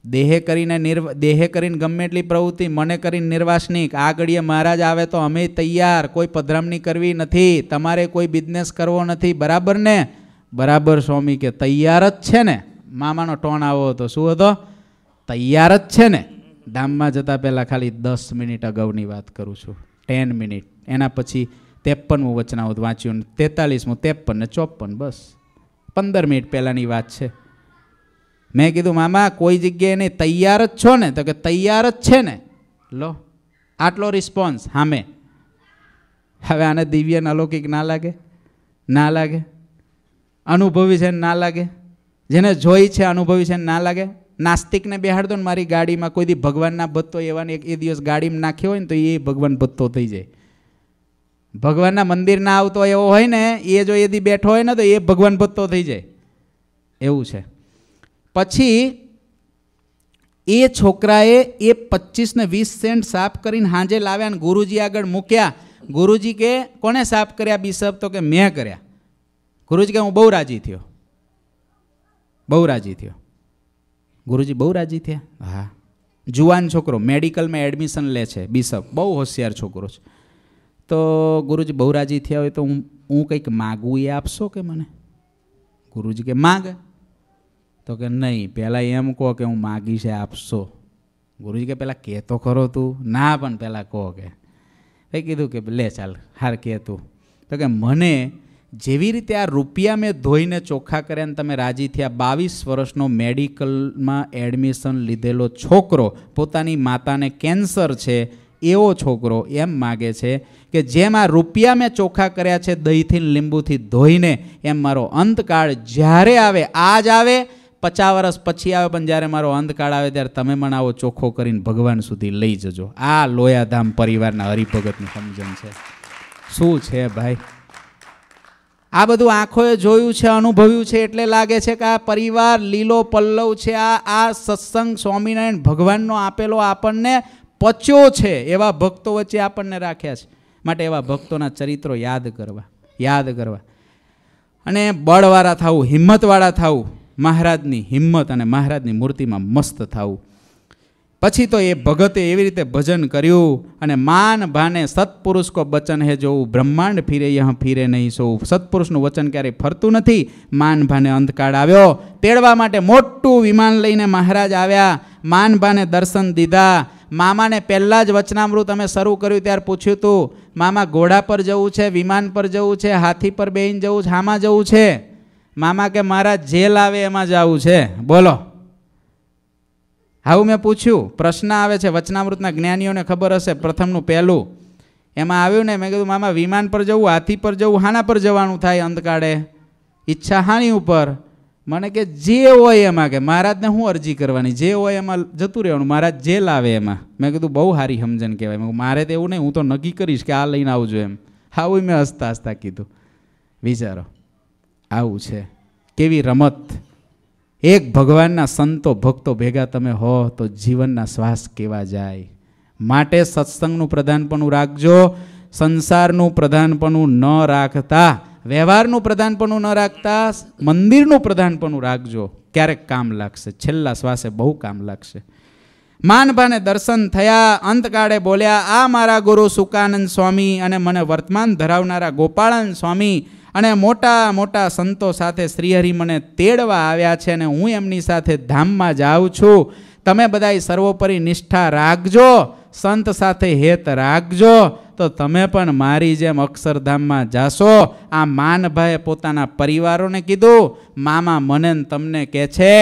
દેહે કરીને નિર્વ દેહે કરીને ગમે એટલી પ્રવૃત્તિ મને કરીને નિર્વાસનિક આ ઘડીએ મહારાજ આવે તો અમે તૈયાર કોઈ પધરામણી કરવી નથી તમારે કોઈ બિઝનેસ કરવો નથી બરાબર ને બરાબર સ્વામી કે તૈયાર જ છે ને મામાનો ટોન આવો હતો શું હતો તૈયાર જ છે ને ડામમાં જતાં પહેલાં ખાલી દસ મિનિટ અગાઉની વાત કરું છું ટેન મિનિટ એના પછી ત્રેપનમું વચનાવત વાંચ્યું ને તેતાલીસમું ત્રેપન ને ચોપન બસ પંદર મિનિટ પહેલાંની વાત છે મેં કીધું મામા કોઈ જગ્યાએ નહીં તૈયાર જ છો ને તો કે તૈયાર જ છે ને લો આટલો રિસ્પોન્સ હામે હવે આને દિવ્યન અલૌકિક ના લાગે ના લાગે અનુભવી છે ના લાગે જેને જોઈ છે અનુભવી છે ના લાગે નાસ્તિકને બેહાડતો ને મારી ગાડીમાં કોઈ દી ભગવાનના ભત્તો એવાને એક એ દિવસ ગાડીમાં નાખ્યો હોય ને તો એ ભગવાન ભત્તો થઈ જાય ભગવાનના મંદિર ના આવતો એવો હોય ને એ જો એ દી બેઠો હોય ને તો એ ભગવાન ભત્તો થઈ જાય એવું છે પછી એ છોકરાએ એ 25 ને 20 સેન્ટ સાફ કરીને હાજે લાવ્યા ને ગુરુજી આગળ મૂક્યા ગુરુજી કે કોણે સાફ કર્યા બિ숍 તો કે મેં કર્યા ગુરુજી કે હું બહુ રાજી થયો બહુ રાજી થયો ગુરુજી બહુ રાજી થયા હા જુવાન છોકરો મેડિકલ માં એડમિશન લે છે બિ숍 બહુ હોશિયાર છોકરો છે તો ગુરુજી બહુ રાજી થયા હોય તો હું કંઈક માંગુયે આપશો કે મને ગુરુજી કે માંગ તો કે નહીં પહેલાં એમ કહો કે હું માગીશ આપશો ગુરુજી કે પહેલાં કહેતો ખરો તું ના પણ પહેલાં કહો કે ભાઈ કીધું કે લે ચાલ હાર કહેતું તો કે મને જેવી રીતે આ રૂપિયા મેં ધોઈને ચોખ્ખા કર્યા ને તમે રાજી થયા બાવીસ વર્ષનો મેડિકલમાં એડમિશન લીધેલો છોકરો પોતાની માતાને કેન્સર છે એવો છોકરો એમ માગે છે કે જેમ આ રૂપિયા મેં ચોખ્ખા કર્યા છે દહીંથી લીંબુથી ધોઈને એમ મારો અંતકાળ જ્યારે આવે આજ આવે પચા વર્ષ પછી આવે પણ જ્યારે મારો અંધકાળ આવે ત્યારે તમે મને આવો ચોખ્ખો કરીને ભગવાન સુધી લઈ જજો આ લોયાધામ પરિવારના હરિભગતનું સમજણ છે શું છે ભાઈ આ બધું આંખોએ જોયું છે અનુભવ્યું છે એટલે લાગે છે કે આ પરિવાર લીલો પલ્લવ છે આ આ સત્સંગ સ્વામિનારાયણ ભગવાનનો આપેલો આપણને પચ્યો છે એવા ભક્તો વચ્ચે આપણને રાખ્યા છે માટે એવા ભક્તોના ચરિત્રો યાદ કરવા યાદ કરવા અને બળવાળા થવું હિંમતવાળા થવું મહારાજની હિંમત અને મહારાજની મૂર્તિમાં મસ્ત થવું પછી તો એ ભગતે એવી રીતે ભજન કર્યું અને માન ભાને સત્પુરુષ કો વચન હે જોવું બ્રહ્માંડ ફીરે યહ ફીરે નહીં સોવું સત્પુરુષનું વચન ક્યારેય ફરતું નથી માન ભાને અંધકાળ આવ્યો તેડવા માટે મોટું વિમાન લઈને મહારાજ આવ્યા માન ભાને દર્શન દીધા મામાને પહેલાં જ વચનામૃત અમે શરૂ કર્યું ત્યારે પૂછ્યું હતું મામા ઘોડા પર જવું છે વિમાન પર જવું છે હાથી પર બેહીને જવું છે હામાં જવું છે મામા કે મારા જેલ આવે એમાં જ આવું છે બોલો આવું મેં પૂછ્યું પ્રશ્ન આવે છે વચનામૃતના જ્ઞાનીઓને ખબર હશે પ્રથમનું પહેલું એમાં આવ્યું ને મેં કીધું મામા વિમાન પર જવું હાથી પર જવું હાના પર જવાનું થાય અંતકાળે ઈચ્છા હાની ઉપર મને કે જે હોય એમાં કે મહારાજને હું અરજી કરવાની જે હોય એમાં જતું રહેવાનું મહારાજ જે લાવે એમાં મેં કીધું બહુ સારી સમજણ કહેવાય મારે તો એવું નહીં હું તો નક્કી કરીશ કે આ લઈને આવજો એમ આવું મેં હસતા હસતા કીધું વિચારો આવું છે કેવી રમત એક ભગવાનના સંતો ભક્તો ભેગા તમે હો તો જીવનના શ્વાસ કેવા જાય માટે સત્સંગનું પ્રધાનપણું રાખજો સંસારનું પ્રધાનપણું ન રાખતા વ્યવહારનું પ્રધાનપણું ન રાખતા મંદિરનું પ્રધાનપણું રાખજો ક્યારેક કામ લાગશે છેલ્લા શ્વાસે બહુ કામ લાગશે માનભાને દર્શન થયા અંતકાળે બોલ્યા આ મારા ગુરુ સુકાનંદ સ્વામી અને મને વર્તમાન ધરાવનારા ગોપાળાનંદ સ્વામી અને મોટા મોટા સંતો સાથે શ્રીહરિ મને તેડવા આવ્યા છે અને હું એમની સાથે ધામમાં જાઉં છું તમે બધાય સર્વોપરી નિષ્ઠા રાખજો સંત સાથે હેત રાખજો તો તમે પણ મારી જેમ અક્ષરધામમાં જાશો આ માનભાઈએ પોતાના પરિવારોને કીધું મામા મને તમને કહે છે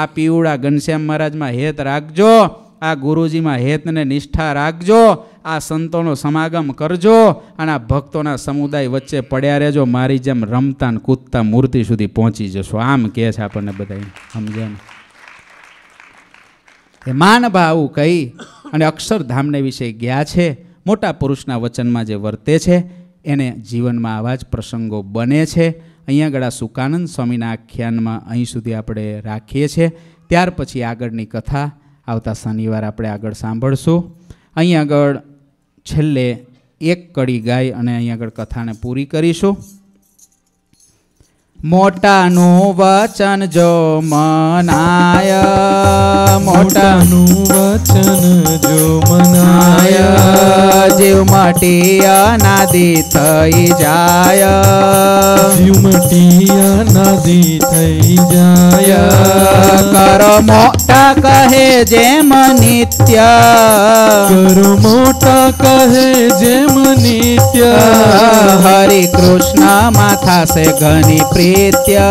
આ પીવડા ઘનશ્યામ મહારાજમાં હેત રાખજો આ ગુરુજીમાં હેતને નિષ્ઠા રાખજો આ સંતોનો સમાગમ કરજો અને આ ભક્તોના સમુદાય વચ્ચે પડ્યા રહેજો મારી જેમ રમતા ને કૂદતા મૂર્તિ સુધી પહોંચી જશો આમ કહે છે આપણને બધા સમજે એ માનભા આવું કહી અને અક્ષરધામને વિશે ગયા છે મોટા પુરુષના વચનમાં જે વર્તે છે એને જીવનમાં આવા જ પ્રસંગો બને છે અહીંયા ગળા સુકાનંદ સ્વામીના આખ્યાનમાં અહીં સુધી આપણે રાખીએ છીએ ત્યાર પછી આગળની કથા આવતા શનિવાર આપણે આગળ સાંભળશું અહીં આગળ છેલ્લે એક કડી ગાઈ અને અહીં આગળ કથાને પૂરી કરીશું મોટાનું વચન જો મનાય મોટાનું વચન જો મનાય જીવ મટી અનાદિ થઈ જાય જીવ મટી અનાદિ થઈ જાય કરો મોટા કહે જેમ નિત્ય કરો મોટા કહે જેમ નિત્ય હરે કૃષ્ણ માથા સે ઘની પ્રિય प्रीत्या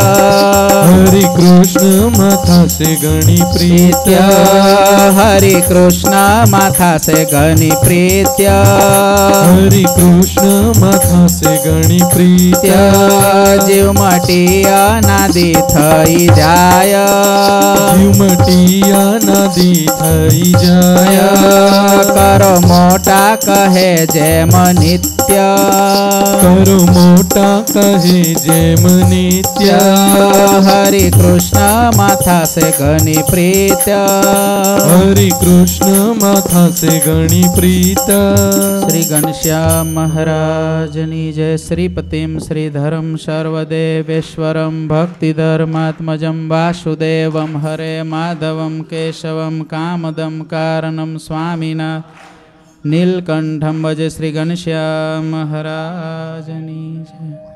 हरे कृष्ण माथा से गणी प्रीत्या हरे कृष्ण माथा से गणी प्रीत्या हरे कृष्ण माथा से गणी प्रीत्या जीव मटिया नदी थई जाय जीव मटिया नदी थई जाय कर मोटा कहे जय मनित्य करो मोटा कहे जय मनी नित्य हरे कृष्ण माथा से गणी प्रीत हरि कृष्ण माथा से गणी प्रीत श्री घनश्याम महाराजनी जय श्रीपतिम श्रीधरम सर्वदेवेश्वरम भक्तिधर्मात्मजं वासुदेव हरे माधवं केशवं कामदं कारणं स्वामिना નીલકંઠમ ભજે શ્રી ઘનશ્યામ મહારાજની જય